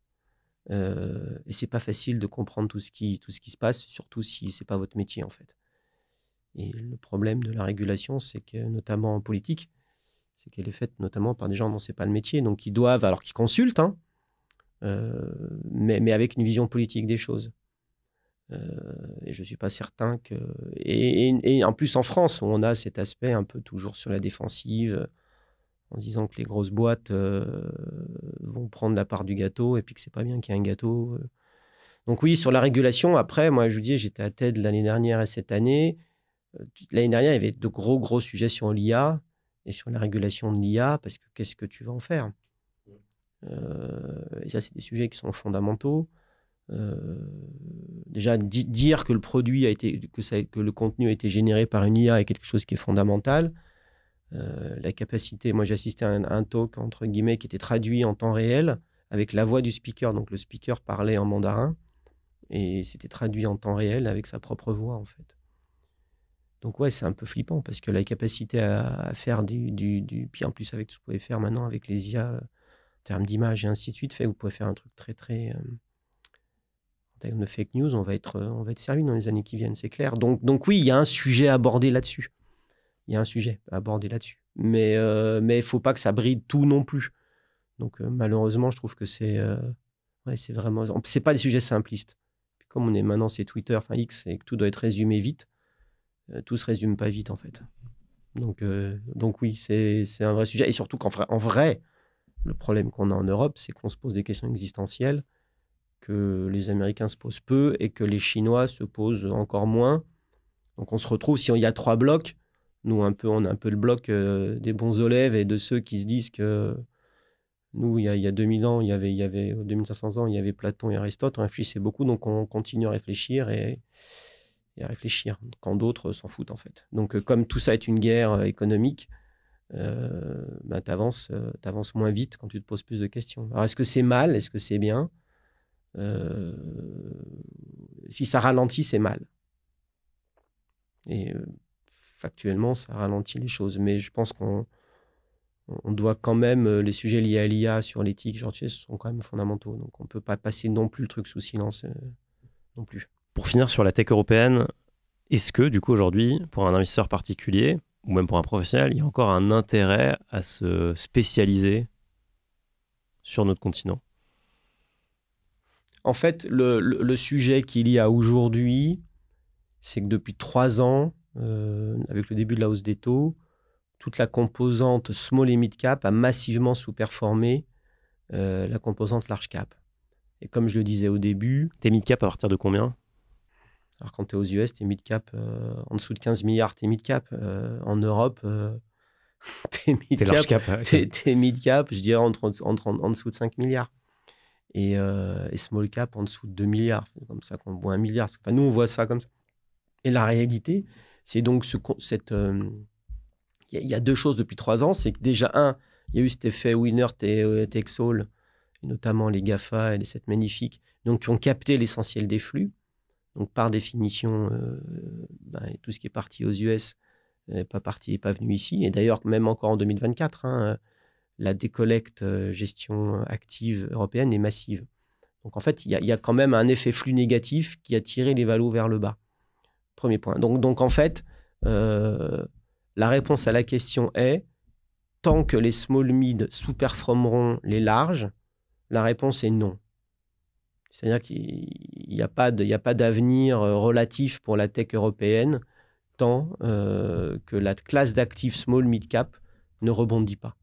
et euh, et c'est pas facile de comprendre tout ce qui, se passe, surtout si c'est pas votre métier en fait. Et le problème de la régulation, c'est que notamment en politique, c'est qu'elle est faite notamment par des gens dont n'est pas le métier, donc qui doivent, alors qu'ils consultent, hein, euh, mais, avec une vision politique des choses. Euh, et je ne suis pas certain que. Et, en plus en France, on a cet aspect un peu toujours sur la défensive, euh, en disant que les grosses boîtes euh, vont prendre la part du gâteau et puis que c'est pas bien qu'il y ait un gâteau. Donc oui, sur la régulation, après, moi je vous disais, j'étais à TED l'année dernière et cette année. L'année dernière, il y avait de gros, gros sujets sur l'IA et sur la régulation de l'IA, parce que qu'est-ce que tu vas en faire Et ça, c'est des sujets qui sont fondamentaux. Euh, déjà dire que le produit a été que, le contenu a été généré par une IA est quelque chose qui est fondamental. Euh, la capacité, moi j'assistais à, à un, talk entre guillemets qui était traduit en temps réel avec la voix du speaker, donc le speaker parlait en mandarin et c'était traduit en temps réel avec sa propre voix en fait. Donc ouais, c'est un peu flippant parce que la capacité à, faire du, du, en plus avec tout ce que vous pouvez faire maintenant avec les IA, euh, en termes d'image et ainsi de suite, fait vous pouvez faire un truc très très de fake news, on va être, euh, on va être servi dans les années qui viennent, c'est clair. Donc, donc oui, il y a un sujet à aborder là-dessus. Il y a un sujet à aborder là-dessus. Mais euh, mais faut pas que ça bride tout non plus. Donc euh, malheureusement, je trouve que c'est euh, ouais, c'est vraiment c'est pas des sujets simplistes. comme on est maintenant c'est Twitter, enfin X et que tout doit être résumé vite, euh, tout se résume pas vite en fait. Donc donc oui, c'est un vrai sujet et surtout qu'en en vrai, le problème qu'on a en Europe, c'est qu'on se pose des questions existentielles que les Américains se posent peu et que les Chinois se posent encore moins. Donc on se retrouve, si il y a trois blocs, nous un peu, on a un peu le bloc euh, des bons élèves et de ceux qui se disent que nous, il y a, il y 2000 ans, il y, avait, il y avait 2500 ans, il y avait Platon et Aristote, on réfléchissait beaucoup, donc on continue à réfléchir et, à réfléchir, quand d'autres s'en foutent en fait. Donc euh, comme tout ça est une guerre euh, économique, euh, ben, tu avances, moins vite quand tu te poses plus de questions. Alors est-ce que c'est mal, est-ce que c'est bien euh, si ça ralentit, c'est mal. Et euh, factuellement, ça ralentit les choses. Mais je pense qu'on on doit quand même, euh, les sujets liés à l'IA sur l'éthique, genre, sont quand même fondamentaux. Donc on ne peut pas passer non plus le truc sous silence non plus.
Pour finir sur la tech européenne, est-ce que du coup aujourd'hui, pour un investisseur particulier, ou même pour un professionnel, il y a encore un intérêt à se spécialiser sur notre continent
en fait, le, sujet qu'il y a aujourd'hui, c'est que depuis trois ans, euh, avec le début de la hausse des taux, toute la composante small et mid cap a massivement sous-performé euh, la composante large cap. Et comme je le disais au début. T'es mid cap à partir de combien Alors quand t'es aux US, t'es mid cap euh, en dessous de 15 milliards, t'es mid cap. en Europe, t'es mid cap. T'es, mid cap, je dirais en dessous de 5 milliards. Euh, et, small cap en dessous de 2 milliards. comme ça qu'on boit un milliard. Enfin, nous, on voit ça comme ça. Et la réalité, c'est donc ce, cette. Euh, il y, a deux choses depuis trois ans. C'est que déjà, un, il y a eu cet effet winner take euh, all, notamment les GAFA et les 7 magnifiques, donc qui ont capté l'essentiel des flux. Donc par définition, ben, tout ce qui est parti aux US n'est pas parti, n'est pas venu ici. Et d'ailleurs, même encore en 2024, la décollecte euh, gestion euh, active européenne est massive. Donc en fait, il y, a, quand même un effet flux négatif qui a tiré les valos vers le bas. Premier point. Donc, en fait, euh, la réponse à la question est, tant que les small mid sous-performeront les larges, la réponse est non. C'est-à-dire qu'il n'y a pas d'avenir relatif pour la tech européenne tant que la classe d'actifs small mid cap ne rebondit pas.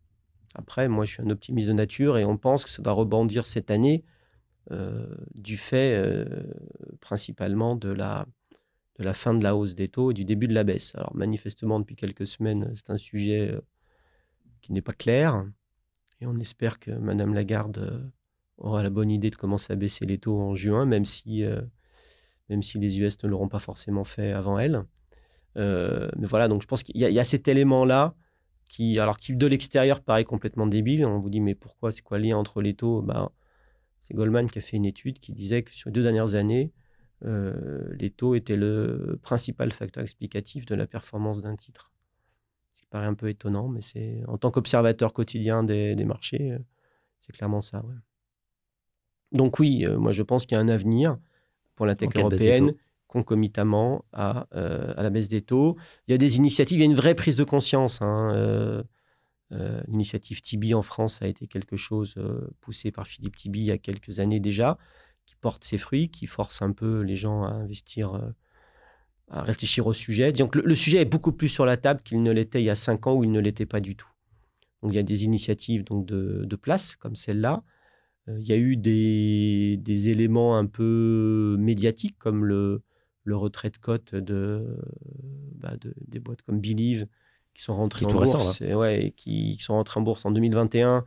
Après, moi, je suis un optimiste de nature et on pense que ça doit rebondir cette année euh, du fait euh, principalement de la, de la fin de la hausse des taux et du début de la baisse. Alors, manifestement, depuis quelques semaines, c'est un sujet euh, qui n'est pas clair et on espère que Madame Lagarde aura la bonne idée de commencer à baisser les taux en juin, même si, même si les US ne l'auront pas forcément fait avant elle. mais voilà, donc je pense qu'il y, y, a cet élément-là qui, alors qui de l'extérieur paraît complètement débile. On vous dit, mais pourquoi, c'est quoi le lien entre les taux ben, C'est Goldman qui a fait une étude qui disait que sur les deux dernières années, euh, les taux étaient le principal facteur explicatif de la performance d'un titre. Ce qui paraît un peu étonnant, mais c'est en tant qu'observateur quotidien des, marchés, euh, c'est clairement ça. Donc oui, euh, moi je pense qu'il y a un avenir pour la tech bah, européenne concomitamment à, euh, à, la baisse des taux. Il y a des initiatives, il y a une vraie prise de conscience. Hein, euh, euh, l'initiative Tibi en France a été quelque chose poussé par Philippe Tibi il y a quelques années déjà, qui porte ses fruits, qui force un peu les gens à investir, à réfléchir au sujet. Donc le, sujet est beaucoup plus sur la table qu'il ne l'était il y a cinq ans où il ne l'était pas du tout. Donc il y a des initiatives donc, de, place comme celle-là. Il y a eu des, des, éléments un peu médiatiques comme le, le retrait de cote bah, de, des boîtes comme Believe qui sont rentrées en bourse ouais, qui, sont rentrées en bourse en 2021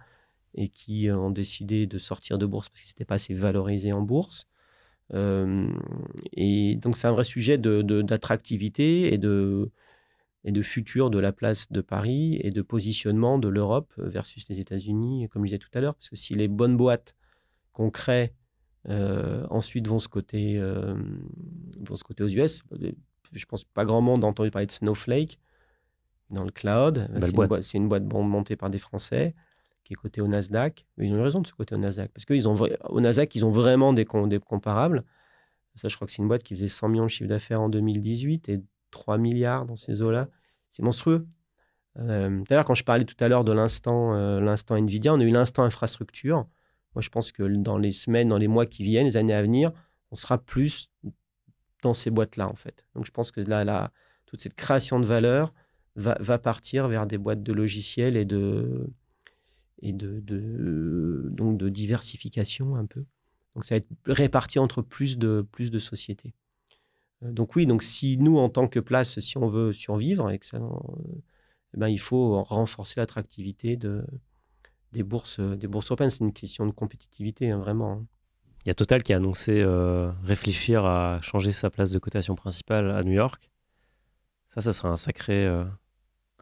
et qui ont décidé de sortir de bourse parce qu'ils n'étaient pas assez valorisé en bourse. et donc c'est un vrai sujet d'attractivité et de, et de futur de la place de Paris et de positionnement de l'Europe versus les États-Unis, comme je disais tout à l'heure, parce que si les bonnes boîtes qu'on crée euh, ensuite vont se côté, euh, vont côté aux US. Je pense pas grand monde a entendu parler de Snowflake dans le cloud. C'est une, boîte. une montée par des Français qui est cotée au Nasdaq. ils ont raison de se côté au Nasdaq parce qu'ils ont au Nasdaq ils ont vraiment des, comparables. Ça, je crois que c'est une boîte qui faisait 100 millions de chiffre d'affaires en 2018 et 3 milliards dans ces eaux-là. C'est monstrueux. D'ailleurs, euh, quand je parlais tout à l'heure de l'instant, l'instant Nvidia, on a eu l'instant infrastructure. Moi, je pense que dans les semaines, dans les mois qui viennent, les années à venir, on sera plus dans ces boîtes-là, en fait. Donc, je pense que là, là toute cette création de valeur va, va, partir vers des boîtes de logiciels et de, et de, donc de diversification un peu. Donc, ça va être réparti entre plus de, plus de sociétés. Euh, donc oui, donc si nous, en tant que place, si on veut survivre, et que ça, euh, eh ben, il faut renforcer l'attractivité de, des bourses, euh, des bourses européennes. C'est une question de compétitivité, hein, vraiment. Hein.
Il y a Total qui a annoncé euh, réfléchir à changer sa place de cotation principale à New York. Ça, ça serait un sacré, euh,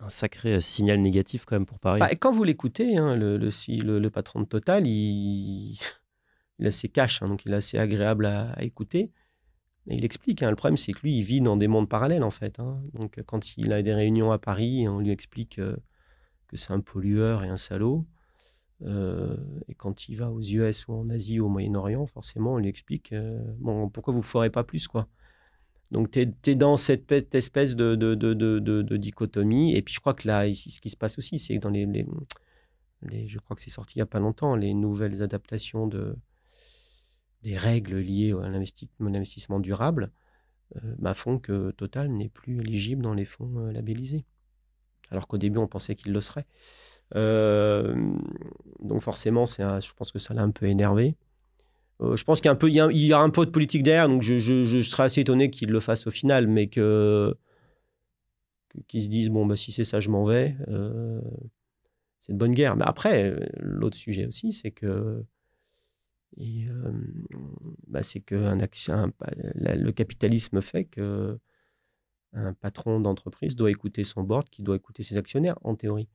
un sacré signal négatif quand même pour Paris. Bah, quand vous l'écoutez, hein, le, le, le,
patron de Total, il, il est assez cash, donc il est assez agréable à, écouter. Et il explique, le problème c'est que lui, il vit dans des mondes parallèles en fait. Donc quand il a des réunions à Paris, on lui explique que c'est un pollueur et un salaud. Euh, et quand il va aux US ou en Asie ou au Moyen-Orient, forcément, on lui explique euh, bon, pourquoi vous ne ferez pas plus quoi. Donc, tu es, dans cette espèce de, dichotomie. Et puis, je crois que là, ici, ce qui se passe aussi, c'est que dans les, Je crois que c'est sorti il n'y a pas longtemps, les nouvelles adaptations de, des règles liées à l'investissement durable euh, bah, font que Total n'est plus éligible dans les fonds euh, labellisés. Alors qu'au début, on pensait qu'il le serait. Euh, donc forcément, c'est je pense que ça l'a un peu énervé. Euh, je pense qu'il y, a, un peu de politique derrière, donc je, serais assez étonné qu'il le fasse au final, mais que se disent bon bah si c'est ça je m'en vais euh, c'est une bonne guerre mais après l'autre sujet aussi c'est que bah, c'est que un, bah, le capitalisme fait que un patron d'entreprise doit écouter son board qui doit écouter ses actionnaires en théorie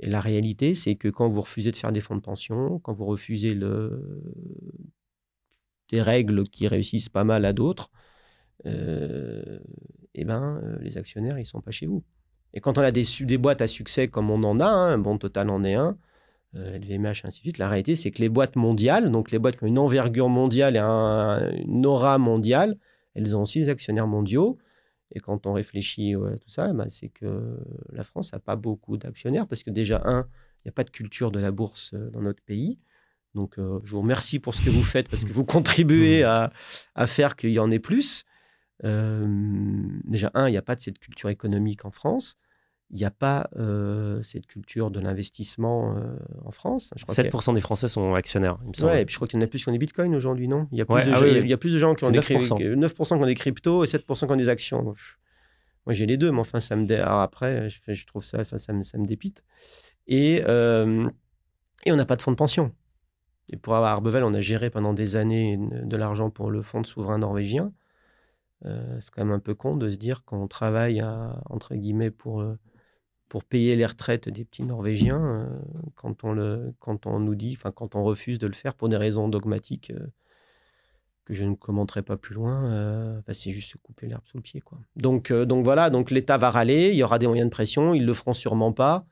et la réalité, c'est que quand vous refusez de faire des fonds de pension, quand vous refusez des règles qui réussissent pas mal à d'autres, euh, eh ben, euh, les actionnaires, ils sont pas chez vous. Et quand on a des, boîtes à succès comme on en a, un hein, bon total en est un, LVMH, euh, ainsi de suite, la réalité, c'est que les boîtes mondiales, donc les boîtes qui ont une envergure mondiale et un, une aura mondiale, elles ont aussi des actionnaires mondiaux. Et quand on réfléchit à tout ça, bah, c'est que la France n'a pas beaucoup d'actionnaires parce que déjà, un, il n'y a pas de culture de la bourse euh, dans notre pays. Donc, euh, je vous remercie pour ce que vous faites parce que vous contribuez à, faire qu'il y en ait plus. Euh, déjà, un, il n'y a pas de cette culture économique en France il n'y a pas euh, cette culture de l'investissement euh, en France. Je 7%
des Français sont actionnaires, il Ouais, et puis
je crois qu'il y en a plus qui ont des bitcoins aujourd'hui, non il y, a plus de ah gens, y, a plus de gens qui ont des cryptos. 9% qui ont des cryptos et 7% qui ont des actions. Moi, j'ai les deux, mais enfin, ça me dé... après, je, trouve ça, ça, me, dépite. Euh, et, on n'a pas de fonds de pension. Et pour avoir Arbevel, on a géré pendant des années de l'argent pour le fonds de souverain norvégien. c'est quand même un peu con de se dire qu'on travaille entre guillemets pour pour payer les retraites des petits Norvégiens euh, quand, on le, quand on nous dit, enfin quand on refuse de le faire pour des raisons dogmatiques euh, que je ne commenterai pas plus loin, euh, bah, c'est juste se couper l'herbe sous le pied. Quoi. Donc, donc voilà, donc l'État va râler, il y aura des moyens de pression, ils le feront sûrement pas.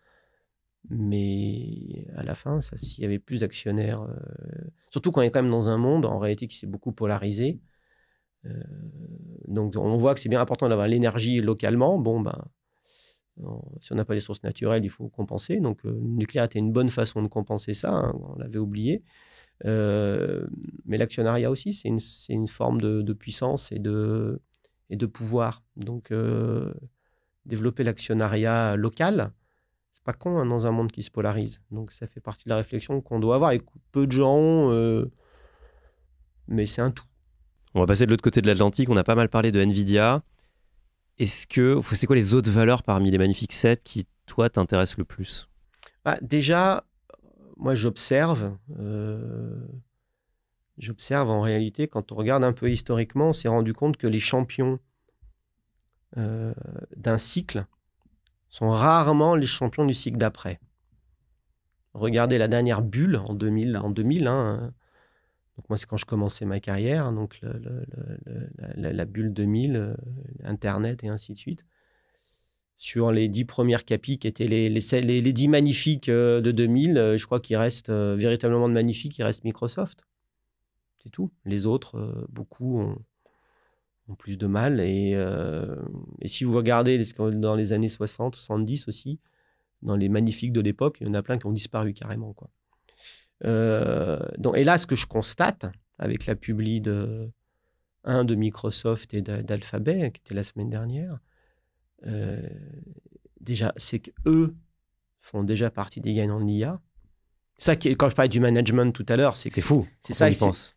Mais à la fin, s'il y avait plus d'actionnaires, surtout quand on est quand même dans un monde en réalité qui s'est beaucoup polarisé, donc on voit que c'est bien important d'avoir l'énergie localement. Bon, ben, si on n'a pas les sources naturelles, il faut compenser. Donc, euh, le nucléaire était une bonne façon de compenser ça. Hein, on l'avait oublié. Euh, mais l'actionnariat aussi, c'est une, forme de, puissance et de, et de pouvoir. Donc, euh, développer l'actionnariat local, c'est pas con hein, dans un monde qui se polarise. Donc, ça fait partie de la réflexion qu'on doit avoir. Et peu de gens mais c'est un tout.
On va passer de l'autre côté de l'Atlantique. On a pas mal parlé de Nvidia. Est-ce que c'est quoi les autres valeurs parmi les magnifiques 7 qui toi t'intéressent le plus
bah, Déjà, moi j'observe. Euh, j'observe en réalité quand on regarde un peu historiquement, on s'est rendu compte que les champions euh, d'un cycle sont rarement les champions du cycle d'après. Regardez la dernière bulle en 2000, donc moi, c'est quand je commençais ma carrière, hein, donc la, bulle 2000, euh, Internet et ainsi de suite. Sur les dix premières capis qui étaient les, dix magnifiques euh, de 2000, euh, je crois qu'il reste véritablement de magnifiques, il reste Microsoft. C'est tout. Les autres, beaucoup ont, plus de mal. Et, si vous regardez dans les années 60, 70 aussi, dans les magnifiques de l'époque, il y en a plein qui ont disparu carrément. quoi. Euh, donc, et là, ce que je constate avec la publi de, un de Microsoft et d'Alphabet, hein, qui était la semaine dernière, euh, déjà, c'est qu'eux font déjà partie des gagnants de l'IA. Ça qui quand je parlais du management tout à l'heure, c'est fou. C'est ça,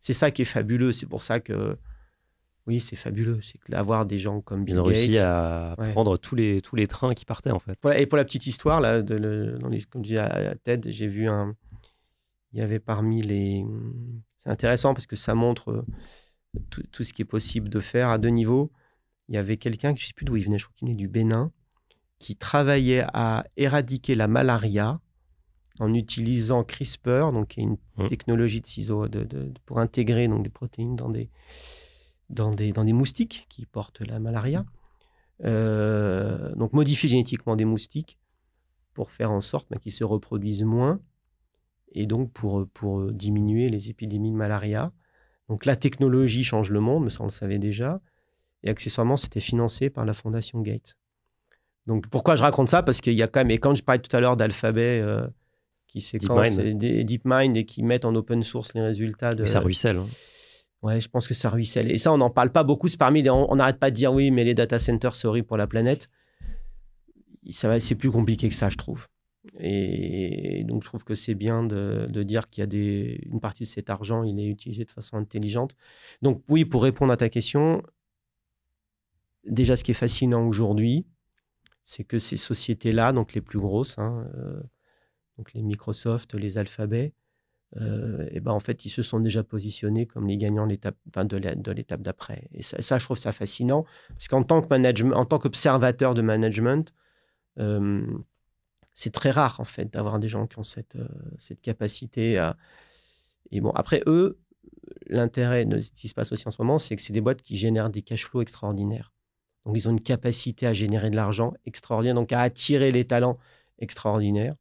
c'est ça qui est fabuleux. C'est pour ça que oui, c'est fabuleux. C'est que d'avoir des gens comme Bill Ils ont réussi à
prendre tous les tous les trains qui partaient en fait.
et pour la petite histoire là, de comme je dis à, à TED, j'ai vu un, il y avait parmi les. Hmm, c'est intéressant parce que ça montre euh, tout, ce qui est possible de faire à deux niveaux. Il y avait quelqu'un, je ne sais plus d'où il venait, je crois qu'il venait du Bénin, qui travaillait à éradiquer la malaria en utilisant CRISPR, donc qui est une mmh. technologie de ciseaux pour intégrer donc, des protéines dans des, dans, des, dans des moustiques qui portent la malaria. Euh, donc modifier génétiquement des moustiques pour faire en sorte bah, qu'ils se reproduisent moins et donc pour, euh, pour euh, diminuer les épidémies de malaria. Donc la technologie change le monde, mais ça on le savait déjà. Et accessoirement, c'était financé par la Fondation Gates. Donc pourquoi je raconte ça Parce qu'il y a quand même, et quand je parlais tout à l'heure d'Alphabet, euh, qui séquence DeepMind. DeepMind et qui mettent en open source les résultats de... ça ruisselle. Hein. Ouais, je pense que ça ruisselle. Et ça, on n'en parle pas beaucoup. C'est parmi On n'arrête pas de dire oui, mais les data centers, c'est horrible pour la planète. Ça va, c'est plus compliqué que ça, je trouve. Et, donc, je trouve que c'est bien de, de dire qu'il y a des, une partie de cet argent, il est utilisé de façon intelligente. Donc, oui, pour répondre à ta question, déjà, ce qui est fascinant aujourd'hui, c'est que ces sociétés-là, donc les plus grosses, hein, euh, donc les Microsoft, les Alphabet, et euh, eh ben en fait, ils se sont déjà positionnés comme les gagnants de, de l'étape d'après. Et ça, je trouve ça fascinant, parce qu'en tant que en tant qu'observateur de management, euh, c'est très rare, en fait, d'avoir des gens qui ont euh, cette, capacité à. Et bon, après, eux, l'intérêt de ce qui se passe aussi en ce moment, c'est que c'est des boîtes qui génèrent des cash flows extraordinaires. Donc, ils ont une capacité à générer de l'argent extraordinaire, donc à attirer les talents extraordinaires.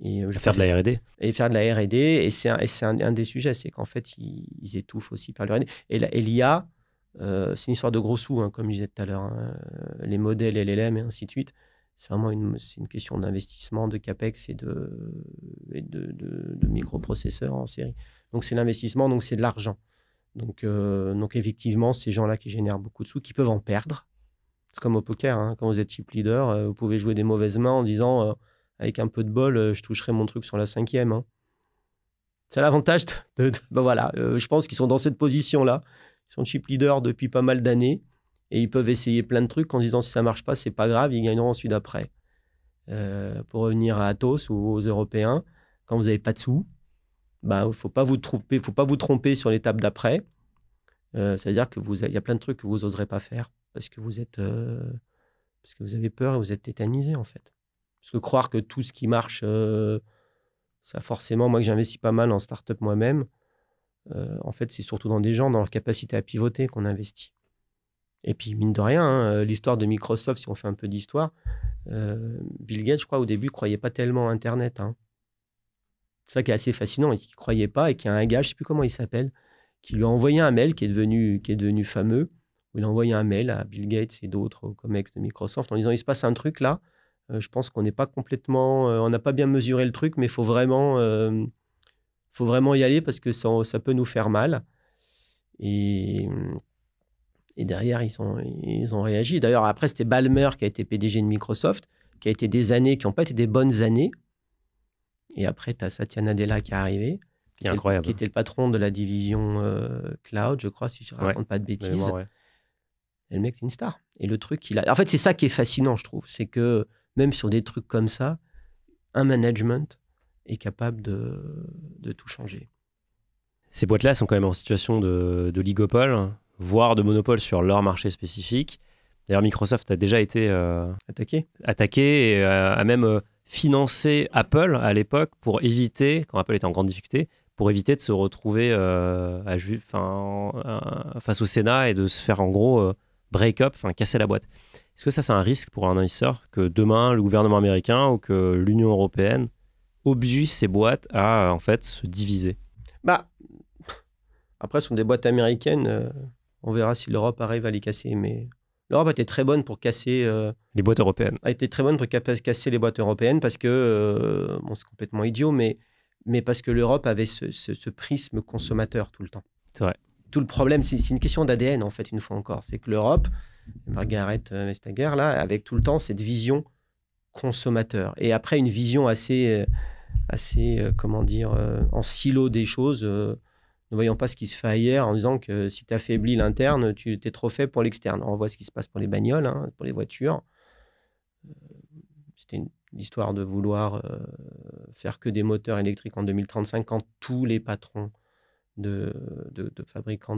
Et euh, faire de la RD. Et faire de la RD. Et c'est un, des sujets, c'est qu'en fait, ils, étouffent aussi par le RD. Et l'IA, euh, c'est une histoire de gros sous, hein, comme je disais tout à l'heure. Hein, les modèles, LLM et ainsi de suite. C'est vraiment une, question d'investissement, de capex et de, de, microprocesseurs en série. Donc c'est l'investissement, donc c'est de l'argent. Donc, euh, donc effectivement, ces gens-là qui génèrent beaucoup de sous, qui peuvent en perdre. C'est comme au poker, hein. quand vous êtes chip leader, euh, vous pouvez jouer des mauvaises mains en disant euh, avec un peu de bol, je toucherai mon truc sur la cinquième. Hein. C'est l'avantage de, ben voilà, je pense qu'ils sont dans cette position-là. Ils sont chip leader depuis pas mal d'années et ils peuvent essayer plein de trucs en disant si ça marche pas, c'est pas grave, ils gagneront ensuite après. Euh, pour revenir à Athos ou aux Européens, quand vous n'avez pas de sous, bah faut pas vous tromper, faut pas vous tromper sur l'étape d'après. C'est-à-dire euh, que vous, il y a plein de trucs que vous oserez pas faire parce que vous êtes, euh, parce que vous avez peur et vous êtes tétanisé en fait. Parce que croire que tout ce qui marche, ça forcément, moi que j'investis pas mal en start-up moi-même, en fait c'est surtout dans des gens, dans leur capacité à pivoter qu'on investit. Et puis, mine de rien, hein, euh, l'histoire de Microsoft, si on fait un peu d'histoire, euh, Bill Gates, je crois, au début, croyait pas tellement à Internet. Hein. C'est ça qui est assez fascinant, Il ne croyait pas, et qui a un gars, je ne sais plus comment il s'appelle, qui lui a envoyé un mail qui est devenu, qui est devenu fameux, où il a envoyé un mail à Bill Gates et d'autres au COMEX de Microsoft en disant il se passe un truc là, euh, je pense qu'on n'est pas complètement, on n'a pas bien mesuré le truc, mais il faut, vraiment, faut vraiment y aller parce que ça, ça peut nous faire mal. Et et derrière, ils ont, ils ont réagi. D'ailleurs, après, c'était Balmer qui a été PDG de Microsoft, qui a été des années qui n'ont pas été des bonnes années. Et après, tu as Satya Nadella qui est arrivé, qui, incroyable. qui était le patron de la division euh, cloud, je crois, si je ne raconte pas de bêtises. le mec, c'est une star. Et le truc il a. En fait, c'est ça qui est fascinant, je trouve. C'est que même sur des trucs comme ça, un management est capable de, de tout changer.
Ces boîtes-là sont quand même en situation de, de ligopole voire de monopole sur leur marché spécifique. D'ailleurs, Microsoft a déjà été euh, attaqué. attaqué et euh, a même euh, financé Apple à l'époque pour éviter, quand Apple était en grande difficulté, pour éviter de se retrouver face au Sénat et de se faire en gros break-up, enfin casser la boîte. Est-ce que ça, c'est un risque pour un investisseur que demain, le gouvernement américain ou que l'Union européenne oblige ces boîtes à en fait se diviser
Bah, après, ce sont des boîtes américaines on verra si l'Europe arrive à les casser. Mais l'Europe a été très bonne pour casser. Euh, les boîtes européennes. A été très bonne pour casser les boîtes européennes parce que. Euh, bon, c'est complètement idiot, mais, mais parce que l'Europe avait ce, prisme consommateur tout le temps. C'est vrai. Tout le problème, c'est, une question d'ADN, en fait, une fois encore. C'est que l'Europe, Margaret euh, Vestager, là, avec tout le temps cette vision consommateur. Et après, une vision assez. assez comment dire, en silo des choses ne voyons pas ce qui se fait ailleurs en disant que si tu affaiblis l'interne, tu es trop fait pour l'externe. On voit ce qui se passe pour les bagnoles, hein, pour les voitures. Euh, c'était une histoire de vouloir euh, faire que des moteurs électriques en 2035 quand tous les patrons de, de, de fabricants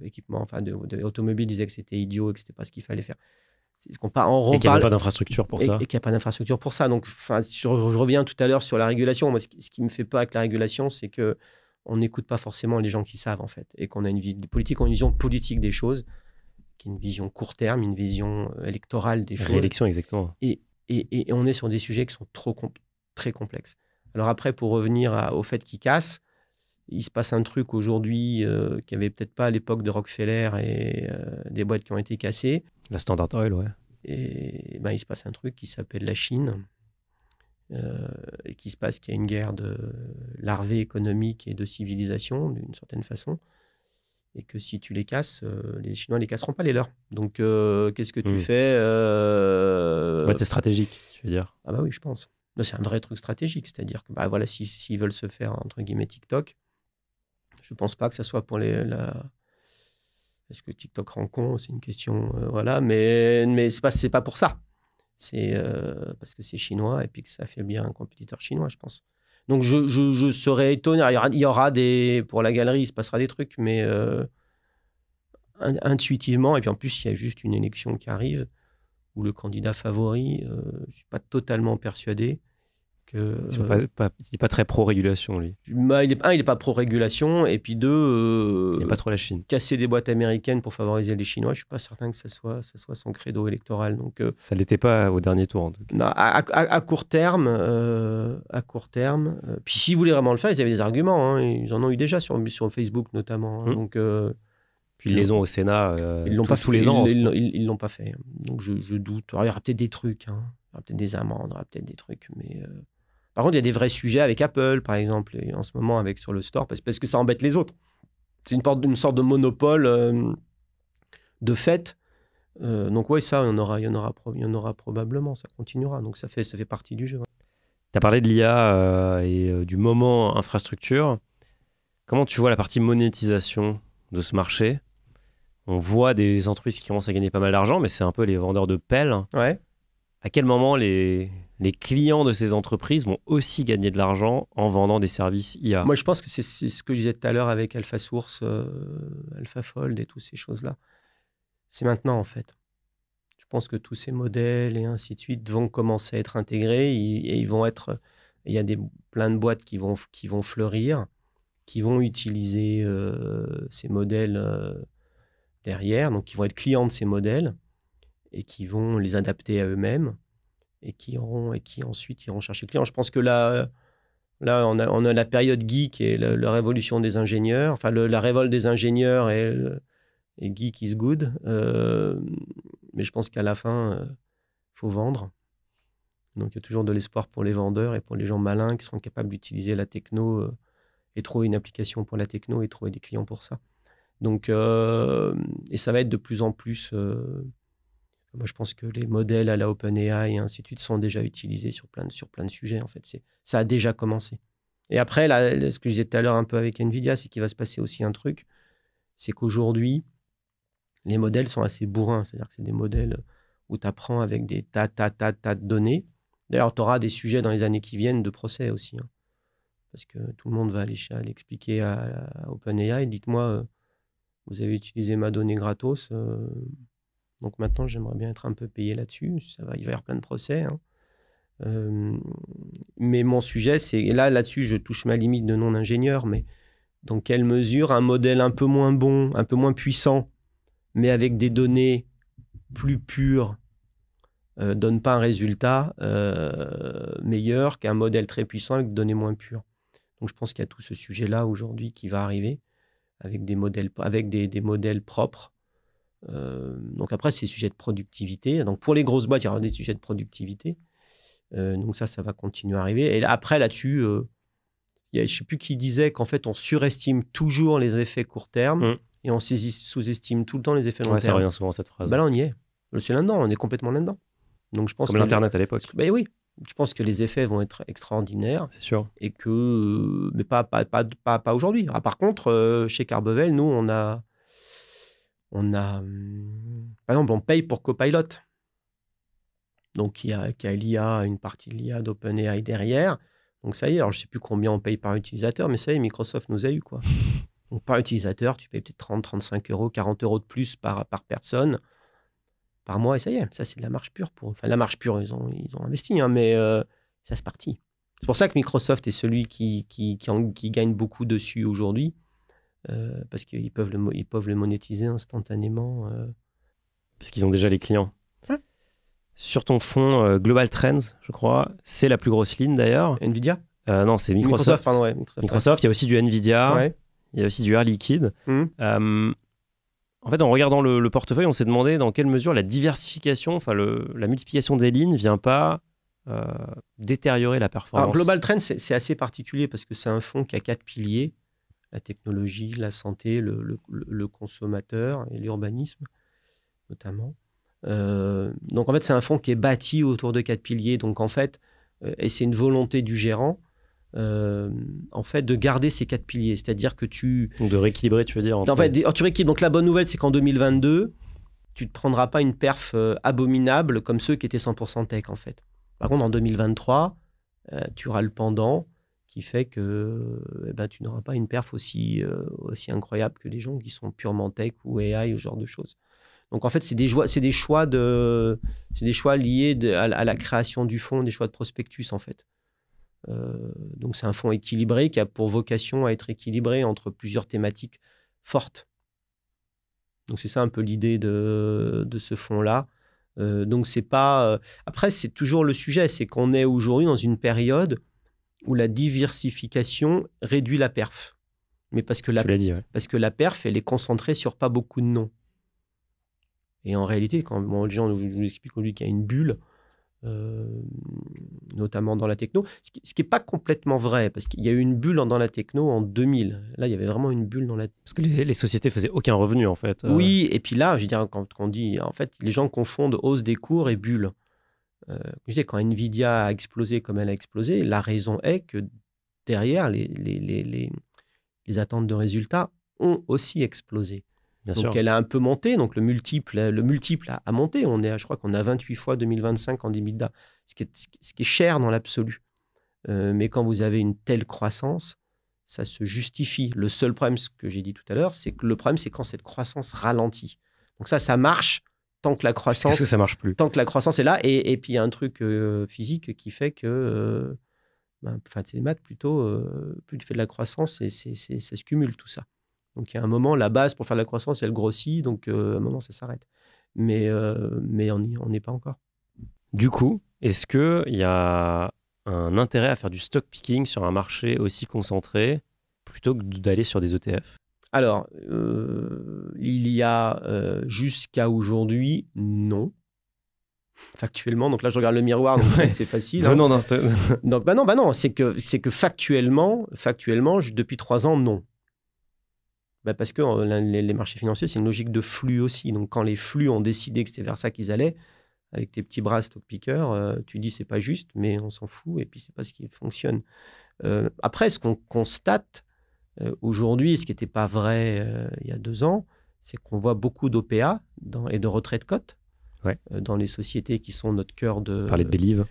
d'équipements, de enfin d'automobiles disaient que c'était idiot et que c'était pas ce qu'il fallait faire. qu'on en Et qu'il n'y a pas d'infrastructure pour ça. Et qu'il n'y a pas d'infrastructure pour ça. Donc, enfin, je reviens tout à l'heure sur la régulation. Moi, ce, qui, ce qui me fait pas avec la régulation, c'est que on n'écoute pas forcément les gens qui savent, en fait, et qu'on a une vie, politique, vision politique des choses, qui est une vision court terme, une vision euh, électorale des choses. exactement. Et, on est sur des sujets qui sont trop très complexes. Alors après, pour revenir au fait qu'ils casse, il se passe un truc aujourd'hui euh, qui qu'il avait peut-être pas à l'époque de Rockefeller et euh, des boîtes qui ont été cassées.
La Standard Oil, ouais.
Et ben, il se passe un truc qui s'appelle la Chine, euh, et qu'il se passe qu'il y a une guerre de larvée économique et de civilisation, d'une certaine façon, et que si tu les casses, euh, les Chinois ne les casseront pas les leurs. Donc, euh, qu'est-ce que tu fais C'est stratégique, je veux dire. Ah bah oui, je pense. Bah, c'est un vrai truc stratégique, c'est-à-dire que bah, voilà, s'ils si, veulent se faire, entre guillemets, TikTok, je ne pense pas que ce soit pour les, la, est-ce que TikTok rend con C'est une question, voilà. Mais mais c'est pas c'est pas pour ça c'est euh, parce que c'est chinois et puis que ça fait bien un compétiteur chinois, je pense. Donc je, je, serais étonné. Il y, aura, des. Pour la galerie, il se passera des trucs, mais euh, intuitivement, et puis en plus, il y a juste une élection qui arrive où le candidat favori, euh, je ne suis pas totalement persuadé il
n'est pas, très pro-régulation, lui.
Bah, il est, un, il n'est pas pro-régulation, et puis deux, euh, il pas trop la Chine. casser des boîtes américaines pour favoriser les Chinois, je ne suis pas certain que ce soit, ça soit son credo électoral. Donc, euh, ça
ne l'était pas au dernier tour, en tout cas. Non,
à, court terme, à court terme. Euh, puis s'ils voulaient vraiment le faire, ils avaient des arguments. Hein, ils en ont eu déjà sur, sur Facebook, notamment. Hein, hum. Donc. Puis ils les ont au Sénat. ils pas tous les ans. Ils l'ont pas fait. Hein. Donc je, doute. il y aura peut-être des trucs. Il y aura peut-être des amendes, il y aura peut-être des trucs, mais. Par contre, il y a des vrais sujets avec Apple, par exemple, et en ce moment avec sur le store, parce, que ça embête les autres. C'est une, sorte de monopole euh, de fait. Euh, donc oui, ça, il y, en aura, il, en aura, probablement, ça continuera. Donc ça fait, ça fait partie du jeu.
Tu as parlé de l'IA euh, et du moment infrastructure. Comment tu vois la partie monétisation de ce marché On voit des entreprises qui commencent à gagner pas mal d'argent, mais c'est un peu les vendeurs de pelles. À quel moment les, les clients de ces entreprises vont aussi gagner de l'argent en vendant des services IA. Moi, je
pense que c'est ce que je disais tout à l'heure avec Source, euh, Alpha AlphaFold et toutes ces choses-là. C'est maintenant, en fait. Je pense que tous ces modèles et ainsi de suite vont commencer à être intégrés et, ils vont être. Il y a des, plein de boîtes qui vont, qui vont fleurir, qui vont utiliser euh, ces modèles euh, derrière, donc qui vont être clients de ces modèles et qui vont les adapter à eux-mêmes et qui et qui ensuite iront chercher le client. Je pense que là, là on a, on a la période geek et la, révolution des ingénieurs, enfin la révolte des ingénieurs et, geek is good. Euh, mais je pense qu'à la fin, il euh, faut vendre. Donc il y a toujours de l'espoir pour les vendeurs et pour les gens malins qui seront capables d'utiliser la techno euh, et trouver une application pour la techno et trouver des clients pour ça. Donc, et ça va être de plus en plus moi, je pense que les modèles à la OpenAI et ainsi de suite sont déjà utilisés sur plein de, sur plein de sujets. En fait, ça a déjà commencé. Et après, là, ce que je disais tout à l'heure un peu avec Nvidia, c'est qu'il va se passer aussi un truc, c'est qu'aujourd'hui, les modèles sont assez bourrins. C'est-à-dire que c'est des modèles où tu apprends avec des tas, tas, tas, tas de données. D'ailleurs, tu auras des sujets dans les années qui viennent de procès aussi. Hein. parce que tout le monde va aller expliquer à, OpenAI. Dites-moi, euh, vous avez utilisé ma donnée gratos. Euh, donc maintenant, j'aimerais bien être un peu payé là-dessus. Ça va, il va y avoir plein de procès. Hein. Euh, mais mon sujet, c'est là, là-dessus, je touche ma limite de non-ingénieur, mais dans quelle mesure un modèle un peu moins bon, un peu moins puissant, mais avec des données plus pures, ne euh, donne pas un résultat euh, meilleur qu'un modèle très puissant avec des données moins pures. Donc je pense qu'il y a tout ce sujet-là aujourd'hui qui va arriver avec des modèles, avec des modèles propres euh, donc après, c'est sujet de productivité. Donc pour les grosses boîtes, il y aura des sujets de productivité. Euh, donc ça, ça va continuer à arriver. Et après, là-dessus, euh, je ne sais plus qui disait qu'en fait, on surestime toujours les effets court terme mm. et on sous-estime tout le temps les effets long ouais, terme. Ça revient souvent cette phrase. Bah là, on y est. C'est là-dedans, on est complètement là-dedans. Donc je pense Comme l'Internet à l'époque. Bah oui. Je pense que les effets vont être extraordinaires. C'est sûr. Et que, mais pas, pas, pas, pas, aujourd'hui. Ah, par contre, chez Carbevel, nous, on a, on a, hmm, par exemple, on paye pour Copilot. Donc, il y a, a une partie de l'IA d'OpenAI derrière. Donc, ça y est, alors je ne sais plus combien on paye par utilisateur, mais ça y est, Microsoft nous a eu, quoi. Donc, par utilisateur, tu payes peut-être 30, 35 euros, 40 euros de plus par, par personne, par mois, et ça y est, ça, c'est de la marche pure. Pour, enfin, la marche pure, ils ont, ils ont investi, hein, mais euh, ça se partit. C'est pour ça que Microsoft est celui qui, qui gagne beaucoup dessus aujourd'hui. Euh, parce qu'ils peuvent, le, ils peuvent le monétiser instantanément.
Euh. Parce qu'ils ont déjà les clients. Ah. Sur ton fond euh, Global Trends, je crois, c'est la plus grosse ligne d'ailleurs. Nvidia Non, c'est Microsoft. Microsoft, il y a aussi du Nvidia, il y a aussi du Air Liquide. Hum. en fait, en regardant le, portefeuille, on s'est demandé dans quelle mesure la diversification, enfin la multiplication des lignes, ne vient pas détériorer la performance. Alors, Global
Trends, c'est assez particulier parce que c'est un fonds qui a quatre piliers la technologie, la santé, le, consommateur et l'urbanisme notamment. Euh, donc en fait, c'est un fonds qui est bâti autour de quatre piliers. Donc en fait, euh, et c'est une volonté du gérant, euh, en fait, de garder ces quatre piliers. C'est-à-dire que tu... Donc de rééquilibrer, tu veux dire. En, en fait, oh, tu rééquilibres. Donc la bonne nouvelle, c'est qu'en 2022, tu ne te prendras pas une perf abominable comme ceux qui étaient 100% tech, en fait. Par contre, en 2023, tu auras le pendant qui fait que eh ben, tu n'auras pas une perf aussi, euh, aussi incroyable que les gens qui sont purement tech ou AI ou ce genre de choses. Donc en fait, c'est des, des choix de, des choix liés à, la création du fonds, des choix de prospectus en fait. Euh, donc c'est un fonds équilibré qui a pour vocation à être équilibré entre plusieurs thématiques fortes. Donc c'est ça un peu l'idée de, ce fonds-là. Euh, donc c'est pas. après c'est toujours le sujet, c'est qu'on est aujourd'hui dans une période où la diversification réduit la perf. Mais parce que la, parce que la perf, elle est concentrée sur pas beaucoup de noms. Et en réalité, quand les gens nous, expliquent qu'il y a une bulle, euh, notamment dans la techno, ce qui n'est pas complètement vrai, parce qu'il y a eu une bulle dans la techno en 2000. Là, il y avait vraiment une bulle dans la... Parce que les, sociétés faisaient aucun revenu, en fait. Euh. Oui, et puis là, je veux dire, quand on dit, en fait, les gens confondent hausse des cours et bulle. Euh, quand Nvidia a explosé comme elle a explosé, la raison est que derrière, les, les, les, les attentes de résultats ont aussi explosé. donc elle a un peu monté, donc le multiple, le multiple a, monté. On est, je crois qu'on a 28 fois 2025 en EBITDA, ce qui est, ce qui est cher dans l'absolu. Euh, mais quand vous avez une telle croissance, ça se justifie. Le seul problème, ce que j'ai dit tout à l'heure, c'est que le problème, c'est quand cette croissance ralentit. Donc ça, ça marche tant que la croissance. Tant que la croissance est là. Et, puis, il y a un truc euh, physique qui fait que. Euh, ben, maths plutôt. Euh, plus tu fais de la croissance, et c'est, ça se cumule tout ça. Donc, il y a un moment, la base pour faire de la croissance, elle grossit. Donc, à un moment, ça s'arrête. Mais, mais on n'y est pas encore.
Du coup, est-ce qu'il y a un intérêt à faire du stock picking sur un marché aussi concentré plutôt que d'aller sur des ETF alors, euh, il y a euh,
jusqu'à aujourd'hui, non. Factuellement, donc là je regarde le miroir, donc c'est facile. Hein. donc bah non, bah non, c'est que c'est que factuellement, factuellement, depuis trois ans, non. Bah, parce que euh, les, marchés financiers, c'est une logique de flux aussi. Donc quand les flux ont décidé que c'était vers ça qu'ils allaient, avec tes petits bras stock picker, tu dis c'est pas juste, mais on s'en fout et puis c'est pas ce qui fonctionne. après, ce qu'on constate, euh, aujourd'hui, ce qui n'était pas vrai euh, il y a deux ans, c'est qu'on voit beaucoup d'OPA et de retraits de cote euh, dans les sociétés qui sont notre cœur de. de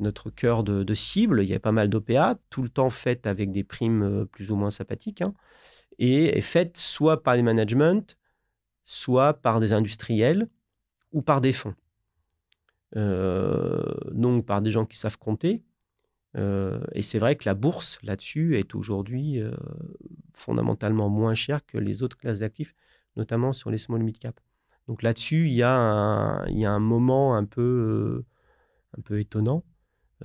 Notre, cœur de, cible. Il y a pas mal d'OPA, tout le temps faites avec des primes plus ou moins sympathiques, hein, et, et faites soit par les managements, soit par des industriels ou par des fonds. donc par des gens qui savent compter, euh, et c'est vrai que la bourse là-dessus est aujourd'hui euh, fondamentalement moins chère que les autres classes d'actifs, notamment sur les small mid cap. Donc là-dessus, il y, a un, un moment un peu, euh, étonnant.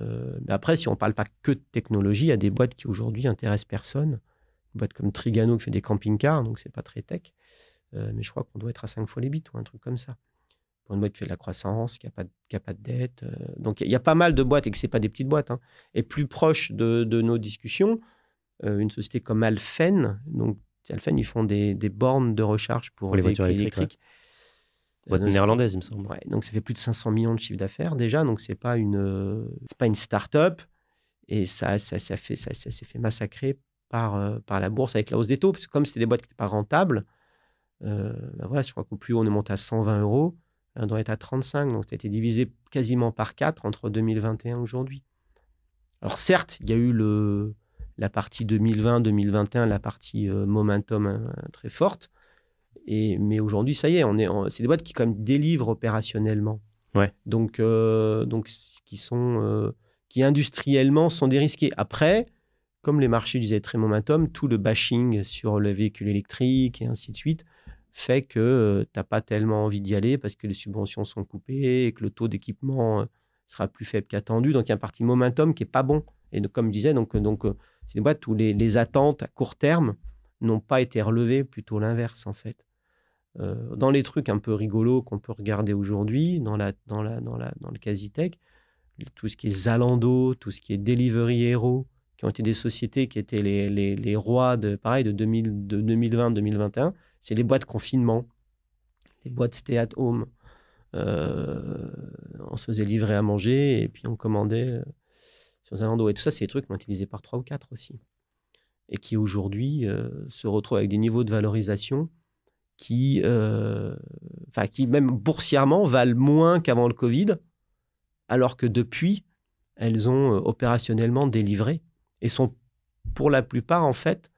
mais après, si on ne parle pas que de technologie, il y a des boîtes qui aujourd'hui intéressent personne. Une boîte comme Trigano qui fait des camping-cars, donc c'est pas très tech. mais je crois qu'on doit être à 5 fois les bits ou un truc comme ça une boîte qui fait de la croissance, qui n'a pas, a pas de dette. Euh. donc il y a pas mal de boîtes, et que ce pas des petites boîtes. Hein. Et plus proche de, de nos discussions, euh, une société comme Alphen, donc Alphen, ils font des, des bornes de recharge pour, les voitures électriques. Euh, boîte néerlandaise, il me semble. donc ça fait plus de 500 millions de chiffre d'affaires déjà, donc ce n'est pas une, pas une start-up. Et ça, ça, ça, fait, ça, s'est fait massacrer par, par la bourse avec la hausse des taux, parce que comme c'était des boîtes qui n'étaient pas rentables, ben voilà, je crois qu'au plus haut, on est monté à 120 euros on doit être à 35, donc ça a été divisé quasiment par 4 entre 2021 et aujourd'hui. Alors certes, il y a eu le, la partie 2020-2021, la partie euh, momentum hein, très forte, et, mais aujourd'hui, ça y est, on est c'est des boîtes qui quand délivrent opérationnellement. Ouais. Donc, euh, donc qui sont euh, qui industriellement sont dérisquées. Après, comme les marchés disaient très momentum, tout le bashing sur le véhicule électrique et ainsi de suite, fait que tu n'as pas tellement envie d'y aller parce que les subventions sont coupées et que le taux d'équipement sera plus faible qu'attendu. Donc, il y a un parti momentum qui n'est pas bon. Et comme je disais, donc, donc, c'est où les, attentes à court terme n'ont pas été relevées, plutôt l'inverse, en fait. dans les trucs un peu rigolos qu'on peut regarder aujourd'hui, dans, la, dans, la, dans, le quasi tout ce qui est Zalando, tout ce qui est Delivery Hero, qui ont été des sociétés qui étaient les, les, les rois de, pareil, de, 2000, de 2020-2021, c'est les boîtes confinement, les boîtes stay at home. Euh, on se faisait livrer à manger et puis on commandait euh, sur Zalando. Et tout ça, c'est des trucs utilisait par trois ou quatre aussi. Et qui aujourd'hui euh, se retrouvent avec des niveaux de valorisation qui, qui même boursièrement, valent moins qu'avant le Covid, alors que depuis, elles ont opérationnellement délivré et sont pour la plupart, en fait,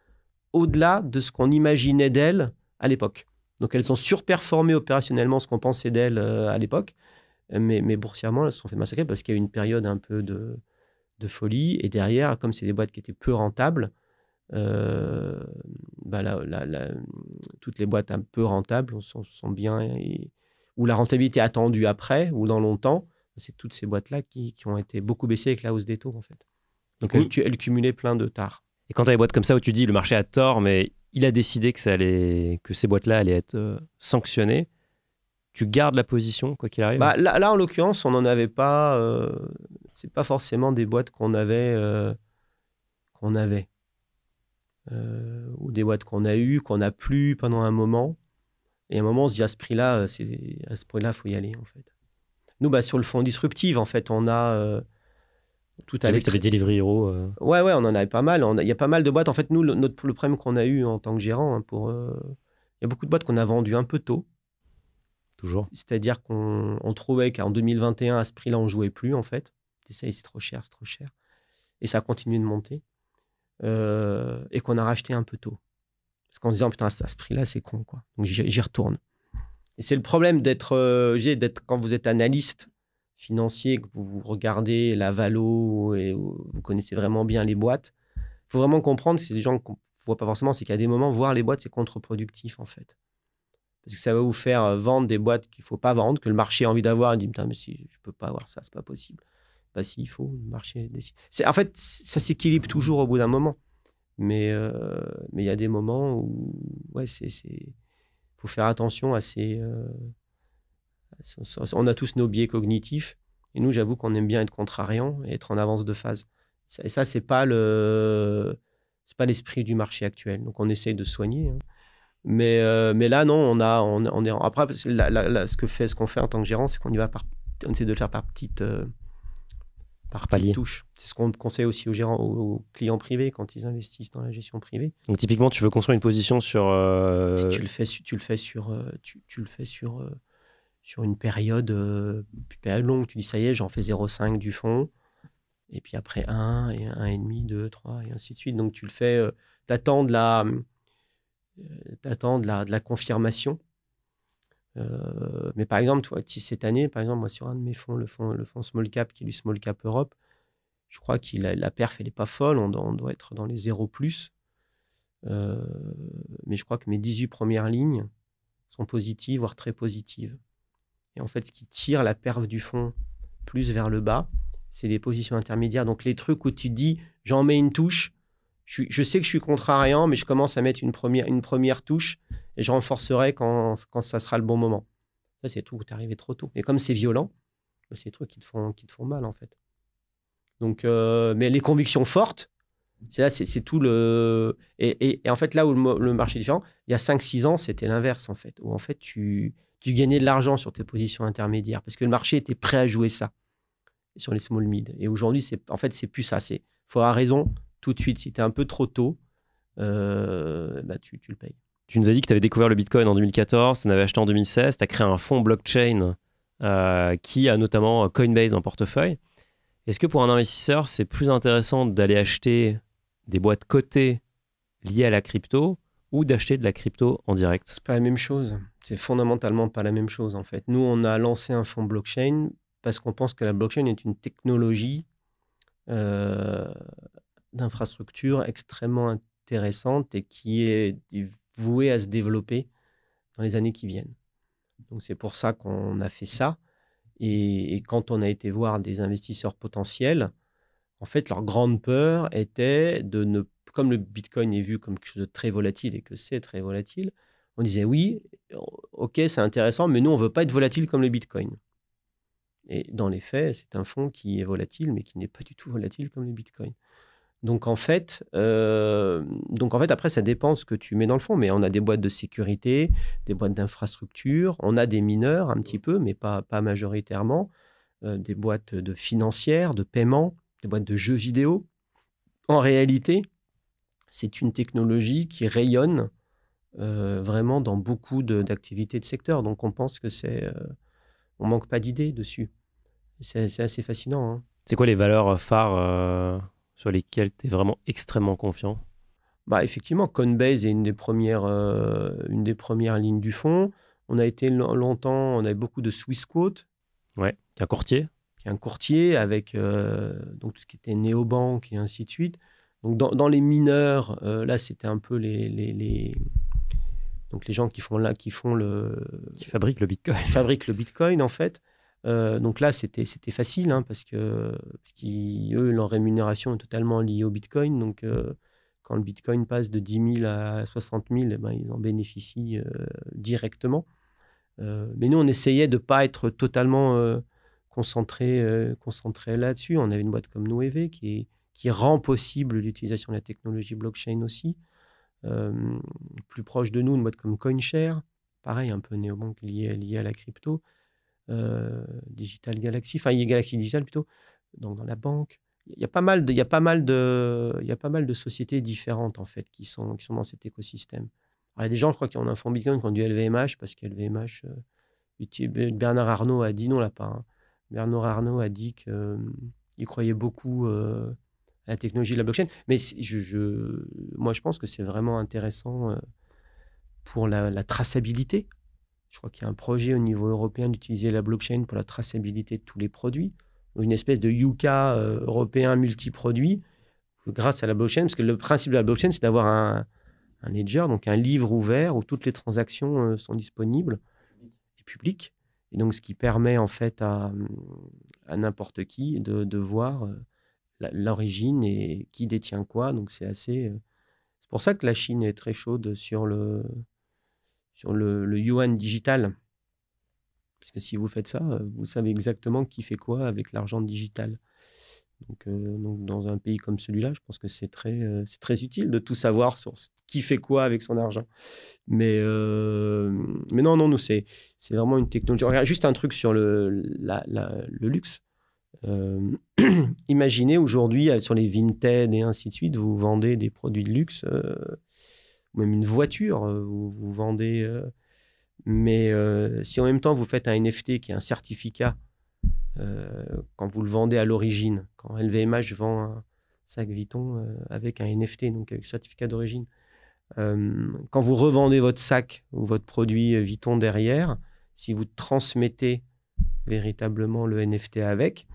au-delà de ce qu'on imaginait d'elles à l'époque. Donc elles ont surperformé opérationnellement ce qu'on pensait d'elles euh, à l'époque, mais, boursièrement, elles se sont fait massacrer parce qu'il y a eu une période un peu de, folie. Et derrière, comme c'est des boîtes qui étaient peu rentables, euh, bah la, la, la, toutes les boîtes un peu rentables sont, bien, et, ou la rentabilité attendue après, ou dans longtemps, c'est toutes ces boîtes-là qui, ont été beaucoup baissées avec la hausse des taux, en fait. Donc, elles, cumulaient plein de tard.
Et quand tu as des boîtes comme ça où tu dis le marché a tort, mais il a décidé que, ça allait, que ces boîtes-là allaient être euh, sanctionnées. Tu gardes la position, quoi qu'il arrive bah,
là, en l'occurrence, on n'en avait pas. Euh, c'est pas forcément des boîtes qu'on avait. Euh, qu'on avait. ou des boîtes qu'on a eues, qu'on n'a plus pendant un moment. Et à un moment, on se dit à ce prix-là, à
ce
prix-là, faut y aller, en fait. Nous, bah, sur le fond disruptif, en fait, on a tout à l'heure. Tu Delivery Hero. Euh. Ouais, ouais, on en avait pas mal. Il y a pas mal de boîtes. En fait, nous, le, notre, le problème qu'on a eu en tant que gérant, hein, pour, euh, il y a beaucoup de boîtes qu'on a vendues un peu tôt. Toujours. C'est-à-dire qu'on trouvait qu'en 2021, à ce prix-là, on jouait plus, en fait. C'est trop cher, c'est trop cher. Et ça a continué de monter. Euh, et qu'on a racheté un peu tôt. Parce qu'en disant, putain, à ce prix-là, c'est con, quoi. Donc j'y retourne. Et c'est le problème d'être, d'être quand vous êtes analyste, financier, que vous regardez la Valo et vous connaissez vraiment bien les boîtes, il faut vraiment comprendre, c'est des gens qu'on ne voit pas forcément, c'est qu'à des moments, voir les boîtes, c'est contre-productif en fait. Parce que ça va vous faire euh, vendre des boîtes qu'il ne faut pas vendre, que le marché a envie d'avoir, il dit Putain, mais si je ne peux pas avoir ça, c'est pas possible. pas bah, si, il faut, le marché. En fait, ça s'équilibre toujours au bout d'un moment. Mais euh, mais il y a des moments où il c'est faut faire attention à ces. Euh, on a tous nos biais cognitifs. Et nous, j'avoue qu'on aime bien être contrariant et être en avance de phase. Et ça, c'est pas le, c'est pas l'esprit du marché actuel. Donc, on essaye de soigner. Hein. Mais, euh, mais là, non, on a, on, est après ce que fait, ce qu'on fait en tant que gérant, c'est qu'on y va par, on essaie de le faire par petite, euh, par palier. C'est ce qu'on conseille aussi aux gérants, aux, clients privés quand ils investissent dans la gestion privée. Donc
typiquement, tu veux construire une position sur. Euh, tu le fais
sur, tu, tu le fais sur sur euh, une période, longue. Tu dis, ça y est, j'en fais 0,5 du fond, et puis après 1, et 1,5, 2, 3, et ainsi de suite. Donc tu le fais, tu euh, t'attends de, la, euh, la, confirmation. mais par exemple, toi, si cette année, par exemple, moi, sur un de mes fonds, le fonds, le Small Cap, qui est du Small Cap Europe, je crois que la perf, elle n'est pas folle, on, doit être dans les 0 plus. mais je crois que mes 18 premières lignes sont positives, voire très positives. Et en fait, ce qui tire la perve du fond plus vers le bas, c'est les positions intermédiaires. Donc les trucs où tu dis, j'en mets une touche, je, sais que je suis contrariant, mais je commence à mettre une première, une première touche et je renforcerai quand, quand ça sera le bon moment. Ça, c'est tout, tu arrivé trop tôt. Et comme c'est violent, bah, c'est des trucs qui te, font, qui te font mal, en fait. Donc, euh, mais les convictions fortes, c'est là, c'est tout le. Et, et, en fait, là où le, le marché est différent, il y a 5-6 ans, c'était l'inverse, en fait. Où en fait, tu tu gagnais de l'argent sur tes positions intermédiaires parce que le marché était prêt à jouer ça sur les small mid. Et aujourd'hui, c'est en fait, c'est plus ça. il faut avoir raison tout de suite. Si tu es un peu trop tôt, euh, bah, tu, tu, le payes.
Tu nous as dit que tu avais découvert le Bitcoin en 2014, tu en avais acheté en 2016, tu as créé un fonds blockchain euh, qui a notamment Coinbase en portefeuille. Est-ce que pour un investisseur, c'est plus intéressant d'aller acheter des boîtes cotées liées à la crypto ou d'acheter de la crypto en direct C'est pas la même chose. C'est fondamentalement pas la même
chose en fait. Nous, on a lancé un fonds blockchain parce qu'on pense que la blockchain est une technologie euh, d'infrastructure extrêmement intéressante et qui est vouée à se développer dans les années qui viennent. Donc c'est pour ça qu'on a fait ça. Et, et, quand on a été voir des investisseurs potentiels, en fait, leur grande peur était de ne, comme le Bitcoin est vu comme quelque chose de très volatile et que c'est très volatile, on disait oui, ok, c'est intéressant, mais nous, on ne veut pas être volatile comme le Bitcoin. Et dans les faits, c'est un fonds qui est volatile, mais qui n'est pas du tout volatile comme les Bitcoin. Donc en fait, euh, donc en fait, après, ça dépend ce que tu mets dans le fond. Mais on a des boîtes de sécurité, des boîtes d'infrastructure, on a des mineurs un petit mmh. peu, mais pas, pas majoritairement, euh, des boîtes de financières, de paiement, des boîtes de jeux vidéo. En réalité, c'est une technologie qui rayonne euh, vraiment dans beaucoup d'activités de, secteur. Donc on pense que c'est. Euh, on manque pas d'idées dessus. C'est assez fascinant. Hein.
C'est quoi les valeurs euh, phares sur lesquelles tu es vraiment extrêmement confiant bah, Effectivement,
Coinbase est une des, premières, une des premières lignes du fond. On a été longtemps, on avait beaucoup de Swissquote. Ouais, qui est un courtier. Qui est un courtier avec donc tout ce qui était néobanque et ainsi de suite. Donc dans, les mineurs, là c'était un peu les donc les gens qui font là, qui font le, qui fabriquent le Bitcoin, fabriquent le Bitcoin en fait. Euh, donc là, c'était c'était facile hein, parce que eux, leur rémunération est totalement liée au Bitcoin. Donc euh, quand le Bitcoin passe de 10 000 à 60 000, eh ben, ils en bénéficient euh, directement. mais nous, on essayait de pas être totalement concentré concentré là-dessus. On avait une boîte comme Noévé qui qui rend possible l'utilisation de la technologie blockchain aussi. Euh, plus proche de nous, une boîte comme CoinShare, pareil, un peu néobanque lié, liée à la crypto, euh, Digital Galaxy, enfin Galaxy Digital plutôt, donc dans la banque. Il y a pas mal de, il y a pas mal de, il y a pas mal de sociétés différentes en fait qui sont, qui sont dans cet écosystème. il y a des gens, je crois, qui ont un fonds Bitcoin qui ont du LVMH parce que LVMH, euh, Bernard Arnault a dit non là pas. Hein. Bernard Arnault a dit qu'il il croyait beaucoup la technologie de la blockchain. Mais je, moi, je pense que c'est vraiment intéressant euh, pour la, traçabilité. Je crois qu'il y a un projet au niveau européen d'utiliser la blockchain pour la traçabilité de tous les produits, une espèce de Yuka euh, européen multi-produit euh, grâce à la blockchain, parce que le principe de la blockchain, c'est d'avoir un, ledger, donc un livre ouvert où toutes les transactions sont disponibles et publiques. Et donc, ce qui permet en fait à, à n'importe qui de, de voir l'origine et qui détient quoi. Donc c'est assez. Euh, c'est pour ça que la Chine est très chaude sur le sur le, yuan digital. Parce que si vous faites ça, vous savez exactement qui fait quoi avec l'argent digital. Donc, euh, donc, dans un pays comme celui-là, je pense que c'est très, euh, c'est très utile de tout savoir sur qui fait quoi avec son argent. Mais, mais non, non, nous, c'est, c'est vraiment une technologie. juste un truc sur le, le luxe. Euh, imaginez aujourd'hui, euh, sur les Vinted et ainsi de suite, vous vendez des produits de luxe, euh, même une voiture, vous, vendez. mais si en même temps vous faites un NFT qui est un certificat, quand vous le vendez à l'origine, quand LVMH vend un sac Viton avec un NFT, donc avec certificat d'origine, quand vous revendez votre sac ou votre produit Viton derrière, si vous transmettez véritablement le NFT avec,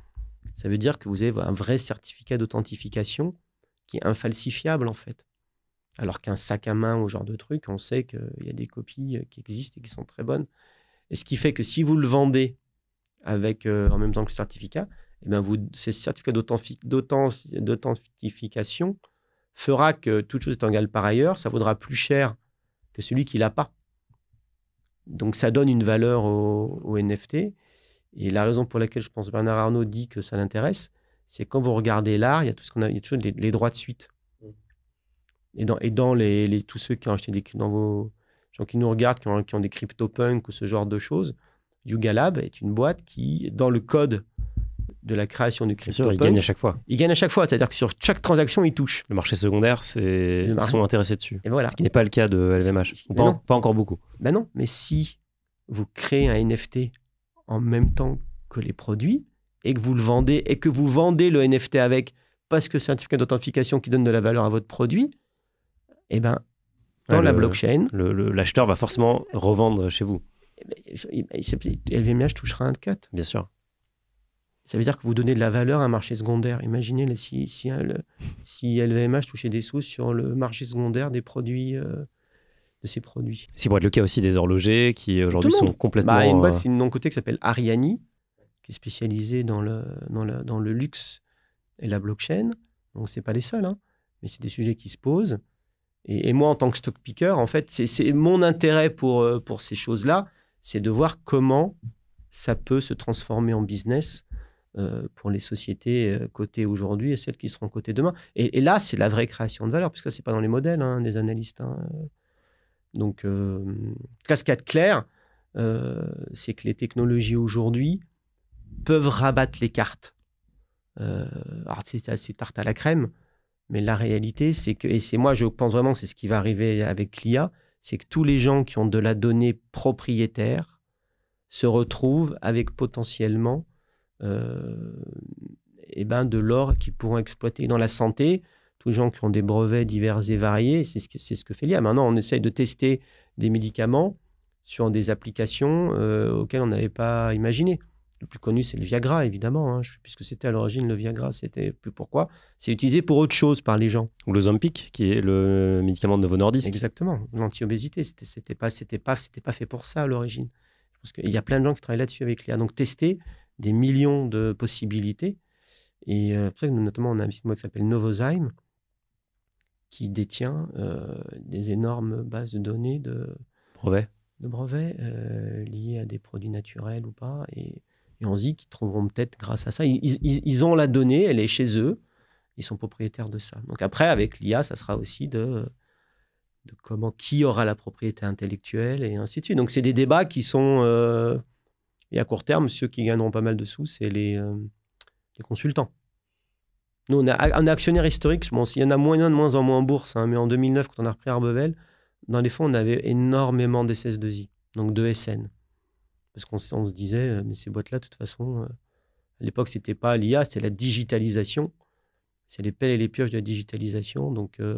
ça veut dire que vous avez un vrai certificat d'authentification qui est infalsifiable en fait. Alors qu'un sac à main ou genre de truc, on sait qu'il y a des copies euh, qui existent et qui sont très bonnes. Et ce qui fait que si vous le vendez avec euh, en même temps que le certificat, eh bien vous, ce certificat d'authentification fera que toute chose en gale par ailleurs, ça vaudra plus cher que celui qui l'a pas. Donc ça donne une valeur au, au NFT et la raison pour laquelle je pense Bernard Arnault dit que ça l'intéresse, c'est quand vous regardez l'art, il y a tout ce qu'on a, il y a toujours les, droits de suite. Mm. Et dans, et dans les, tous ceux qui ont acheté des, dans vos gens qui nous regardent, qui ont, qui ont des CryptoPunk ou ce genre de choses, Yuga Lab est une boîte qui, dans le code de la création du crypto. il gagne à chaque fois.
Il gagne à chaque fois, c'est-à-dire que sur chaque transaction, il touche. Le marché secondaire, c'est ils sont intéressés dessus. Et voilà. Ce qui n'est pas le cas de LVMH. Pas, pas, encore beaucoup. Ben non, mais si vous créez un
NFT en même temps que les produits et que vous le vendez et que vous vendez le NFT avec parce que c'est un certificat d'authentification qui donne de la valeur à votre produit, eh ben,
dans la blockchain. L'acheteur va forcément revendre chez vous. LVMH
eh ben, touchera un cut. Bien sûr. Ça veut dire que vous donnez de la valeur à un marché secondaire. Imaginez si, si, si LVMH touchait des sous sur le marché secondaire des produits euh, ces produits.
C'est pour être le cas aussi des horlogers qui aujourd'hui sont complètement. Bah, une c'est
euh, une non côté qui s'appelle Ariani, qui est spécialisée dans le, dans, dans le luxe et la blockchain. Donc, c'est pas les seuls, hein, mais c'est des sujets qui se posent. Et, moi, en tant que stock picker, en fait, c'est mon intérêt pour, euh, pour ces choses-là, c'est de voir comment ça peut se transformer en business euh, pour les sociétés cotées aujourd'hui et celles qui seront cotées demain. Et, là, c'est la vraie création de valeur, puisque ce n'est pas dans les modèles hein, des analystes. Hein. Donc, euh, cascade claire, euh, c'est que les technologies aujourd'hui peuvent rabattre les cartes. Euh, alors, c'est assez tarte à la crème, mais la réalité, c'est que, et c'est moi, je pense vraiment, c'est ce qui va arriver avec l'IA, c'est que tous les gens qui ont de la donnée propriétaire se retrouvent avec potentiellement eh ben, de l'or qu'ils pourront exploiter dans la santé gens qui ont des brevets divers et variés. C'est ce que, c'est ce que fait l'IA. Maintenant, on essaye de tester des médicaments sur des applications euh, auxquelles on n'avait pas imaginé. Le plus connu, c'est le Viagra, évidemment. Puisque hein. c'était à l'origine, le Viagra, c'était
plus pourquoi. C'est utilisé pour autre chose par les gens. Ou le l'Ozempic, qui est le médicament de Novo Nordisk. Exactement,
l'anti-obésité. C'était, c'était pas, c'était pas, c'était pas fait pour ça à l'origine. Il y a plein de gens qui travaillent là-dessus avec l'IA. Donc tester des millions de possibilités. Et euh, pour ça que notamment, on a un site qui s'appelle Novozyme, qui détient euh, des énormes bases de données de brevets, de brevets euh, liés à des produits naturels ou pas. Et, on se dit qu'ils trouveront peut-être grâce à ça. Ils, ils, ont la donnée, elle est chez eux, ils sont propriétaires de ça. Donc après, avec l'IA, ça sera aussi de, de, comment, qui aura la propriété intellectuelle et ainsi de suite. Donc c'est des débats qui sont, euh, et à court terme, ceux qui gagneront pas mal de sous, c'est les, les consultants. Nous, on est, actionnaire historique. Bon, il y en a moins, de moins en moins en bourse, hein, mais en 2009, quand on a repris Arbevel, dans les fonds, on avait énormément d'SS2I, donc de SN. Parce qu'on se disait, euh, mais ces boîtes-là, de toute façon, euh, à l'époque, c'était pas l'IA, c'était la digitalisation. C'est les pelles et les pioches de la digitalisation. Euh,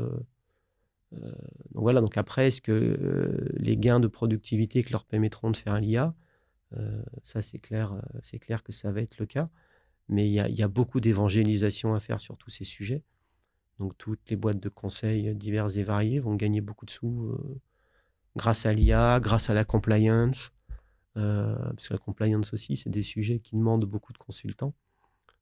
donc, voilà, donc après, est-ce que les gains de productivité que leur permettront de faire l'IA, ça c'est clair, c'est clair que ça va être le cas. Mais il y a, beaucoup d'évangélisation à faire sur tous ces sujets. Donc toutes les boîtes de conseils diverses et variées vont gagner beaucoup de sous euh, grâce à l'IA, grâce à la compliance. Euh, parce que la compliance aussi, c'est des sujets qui demandent beaucoup de consultants.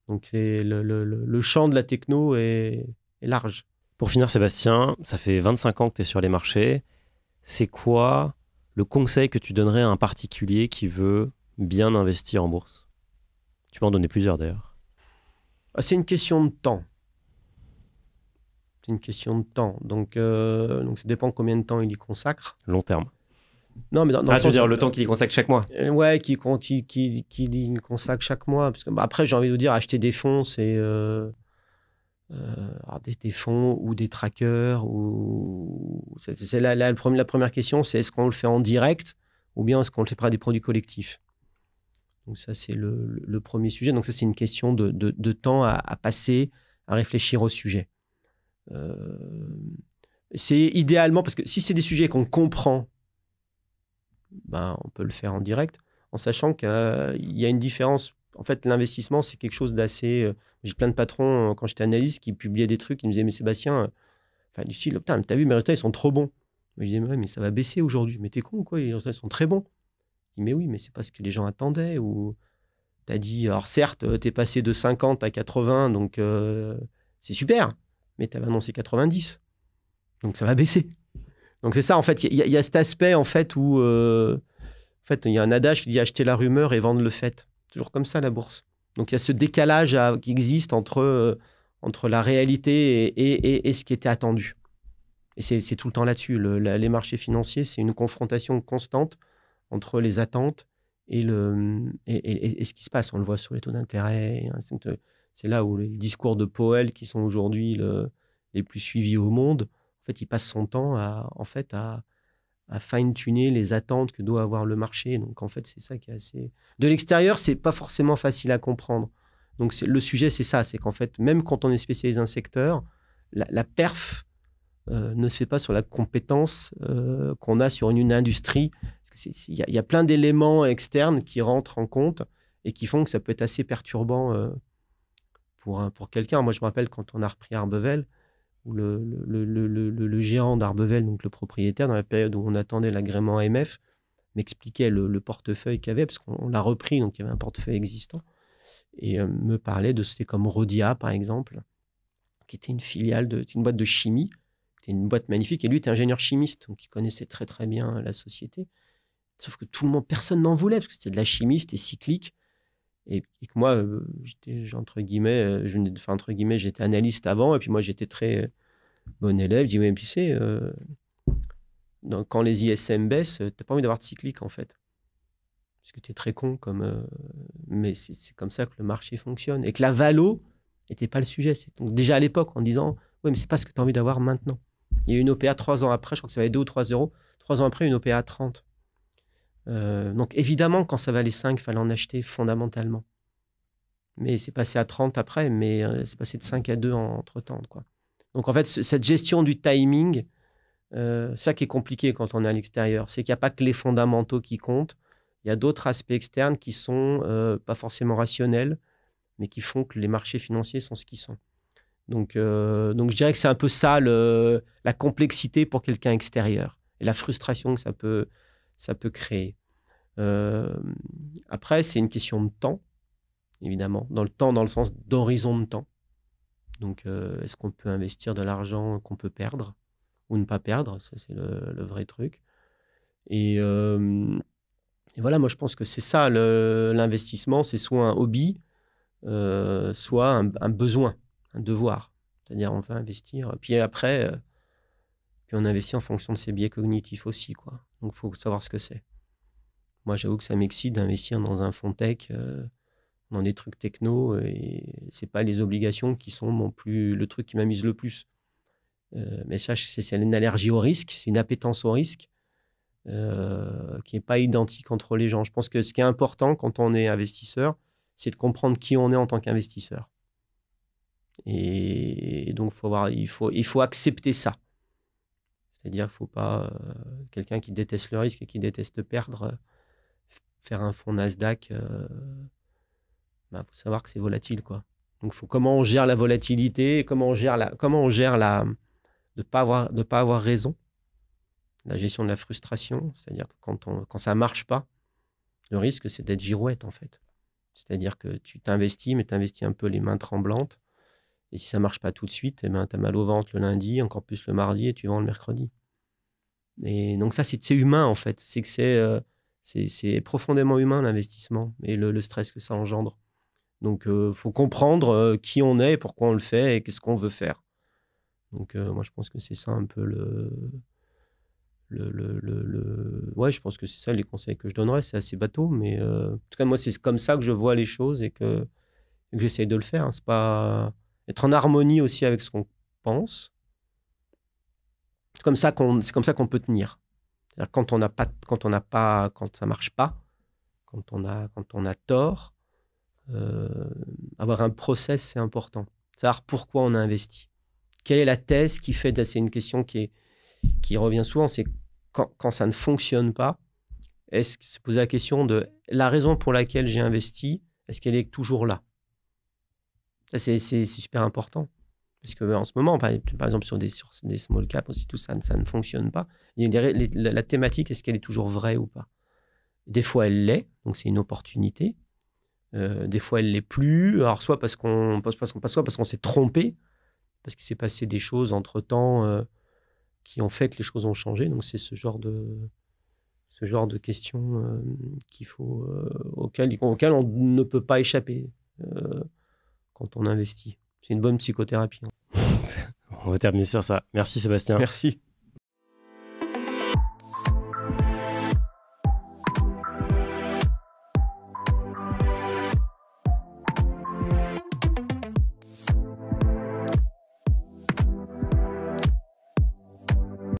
Donc le, le,
champ de la techno est, large. Pour finir, Sébastien, ça fait 25 ans que tu es sur les marchés. C'est quoi le conseil que tu donnerais à un particulier qui veut bien investir en bourse tu m'en en plusieurs d'ailleurs. Ah, c'est une question
de temps. C'est une question de temps. Donc, euh, donc, ça dépend combien de temps il y consacre.
Long terme. Non, mais dans, ah, le dire le temps qu'il y consacre chaque mois
euh, Ouais, qu'il qui, qui y consacre chaque mois. Parce bah, après, j'ai envie de vous dire, acheter des fonds, c'est. Euh, des, fonds ou des trackers. Ou... C'est, la, la, première question c'est est-ce qu'on le fait en direct ou bien est-ce qu'on le fait par des produits collectifs donc ça, c'est le, premier sujet. Donc ça, c'est une question de, temps à, passer, à réfléchir au sujet. Euh, c'est idéalement, parce que si c'est des sujets qu'on comprend, ben, on peut le faire en direct, en sachant qu'il y a une différence. En fait, l'investissement, c'est quelque chose d'assez... Euh, j'ai plein de patrons, euh, quand j'étais analyste, qui publiaient des trucs, ils me disaient, mais Sébastien, enfin, du style, t'as vu, mes résultats, ils sont trop bons. je disais, mais, ça va baisser aujourd'hui. Mais t'es con quoi Les résultats, ils sont très bons mais oui, mais c'est pas ce que les gens attendaient. Ou tu as dit, alors certes, euh, tu es passé de 50 à 80, donc euh, c'est super, mais tu avais annoncé 90. Donc ça va baisser. Donc c'est ça, en fait, il y, a cet aspect, en fait, où euh, en fait, il y a un adage qui dit acheter la rumeur et vendre le fait. Toujours comme ça, la bourse. Donc il y a ce décalage qui existe entre, entre la réalité et, ce qui était attendu. Et c'est tout le temps là-dessus. les marchés financiers, c'est une confrontation constante entre les attentes et, le, et, ce qui se passe. On le voit sur les taux d'intérêt. C'est là où les discours de Powell, qui sont aujourd'hui le, les plus suivis au monde, en fait, il passe son temps à, en fait, à, à fine-tuner les attentes que doit avoir le marché. Donc, en fait, c'est ça qui est assez. De l'extérieur, c'est pas forcément facile à comprendre. Donc, le sujet, c'est ça c'est qu'en fait, même quand on est spécialisé dans un secteur, la, perf euh, ne se fait pas sur la compétence euh, qu'on a sur une, une, industrie il y, a plein d'éléments externes qui rentrent en compte et qui font que ça peut être assez perturbant euh, pour, quelqu'un. Moi, je me rappelle quand on a repris Arbevel, où le, gérant d'Arbevel, donc le propriétaire, dans la période où on attendait l'agrément AMF, m'expliquait le, portefeuille qu'il avait, parce qu'on l'a repris, donc il y avait un portefeuille existant, et euh, me parlait de c'était comme Rodia, par exemple, qui était une filiale de une boîte de chimie, qui une boîte magnifique, et lui était ingénieur chimiste, donc il connaissait très très bien la société. Sauf que tout le monde, personne n'en voulait, parce que c'était de la chimie, c'était cyclique. Et, que moi, euh, j'étais, entre guillemets, euh, entre guillemets, j'étais analyste avant, et puis moi, j'étais très euh, bon élève. Je dis, mais tu sais, quand les ISM baissent, tu n'as pas envie d'avoir de cyclique, en fait. Parce que tu es très con, comme, mais c'est, comme ça que le marché fonctionne. Et que la valo n'était pas le sujet. déjà à l'époque, en disant, oui, mais c'est pas ce que tu as envie d'avoir maintenant. Il y a eu une OPA trois ans après, je crois que ça valait deux ou trois euros. Trois ans après, une OPA à 30. Euh, donc évidemment, quand ça valait 5, il fallait en acheter fondamentalement. Mais c'est passé à 30 après, mais euh, c'est passé de 5 à 2 entre-temps. Quoi. Donc en fait, cette gestion du timing, euh, ça qui est compliqué quand on est à l'extérieur, c'est qu'il n'y a pas que les fondamentaux qui comptent, il y a d'autres aspects externes qui sont euh, pas forcément rationnels, mais qui font que les marchés financiers sont ce qu'ils sont. Donc, donc je dirais que c'est un peu ça le, la complexité pour quelqu'un extérieur et la frustration que ça peut, ça peut créer. Euh, après, c'est une question de temps, évidemment. Dans le temps, dans le sens d'horizon de temps. Donc, euh, est-ce qu'on peut investir de l'argent qu'on peut perdre ou ne pas perdre Ça, c'est le, vrai truc. Euh, et, voilà, moi, je pense que c'est ça l'investissement c'est soit un hobby, soit un, un, besoin, un devoir. C'est-à-dire, on va investir. Puis après, puis on investit en fonction de ses biais cognitifs aussi. quoi. Donc, il faut savoir ce que c'est. Moi, j'avoue que ça m'excite d'investir dans un fonds tech, euh, dans des trucs techno, euh, et c'est pas les obligations qui sont plus, le truc qui m'amuse le plus. Euh, mais ça, c'est une allergie au risque, c'est une appétence au risque qui n'est pas identique entre les gens. Je pense que ce qui est important quand on est investisseur, c'est de comprendre qui on est en tant qu'investisseur. Et donc, il faut accepter ça. C'est-à-dire qu'il ne faut pas euh, quelqu'un qui déteste le risque et qui déteste perdre euh, faire un fonds Nasdaq. Il euh, bah, faut savoir que c'est volatile, quoi. Donc, faut comment on gère la volatilité, comment on gère la, comment on gère la, de pas avoir, pas avoir raison, la gestion de la frustration. C'est-à-dire que quand ça quand ça marche pas, le risque c'est d'être girouette en fait. C'est-à-dire que tu t'investis, mais tu investis un peu les mains tremblantes et si ça marche pas tout de suite, eh ben, tu as mal au ventre le lundi, encore plus le mardi, et tu vends le mercredi. Et donc ça, c'est humain, en fait. C'est que c'est euh, profondément humain, l'investissement, et le, stress que ça engendre. Donc, il euh, faut comprendre euh, qui on est, pourquoi on le fait, et qu'est-ce qu'on veut faire. Donc, moi, je pense que c'est ça un peu le... Le, Ouais, je pense que c'est ça les conseils que je donnerais. C'est assez bateau, mais en tout cas, moi, c'est comme ça que je vois les choses et que, j'essaye de le faire. C'est pas être en harmonie aussi avec ce qu'on pense. C'est comme ça qu'on, c'est comme ça qu'on peut tenir. quand on n'a pas, quand on n'a pas, quand ça marche pas, quand on a, quand on a tort, euh, avoir un process c'est important. Savoir pourquoi on a investi. Quelle est la thèse qui fait C'est une question qui qui revient souvent. C'est quand, quand ça ne fonctionne pas, est-ce se poser la question de la raison pour laquelle j'ai investi, est-ce qu'elle est toujours là c'est super important. Parce que en ce moment, par, exemple, sur des, sur des small caps aussi, tout ça, ça ne fonctionne pas. la thématique, est-ce qu'elle est toujours vraie ou pas Des fois, elle l'est, donc c'est une opportunité. Euh, des fois, elle l'est plus. Alors, soit parce qu'on parce qu'on parce qu'on s'est trompé, parce qu'il s'est passé des choses entre temps euh, qui ont fait que les choses ont changé. Donc, c'est ce genre de ce genre de questions euh, qu'il faut auxquelles, auquel on ne peut pas échapper. Euh, quand on investit. C'est une bonne
psychothérapie. Hein. on va terminer sur ça. Merci Sébastien. Merci.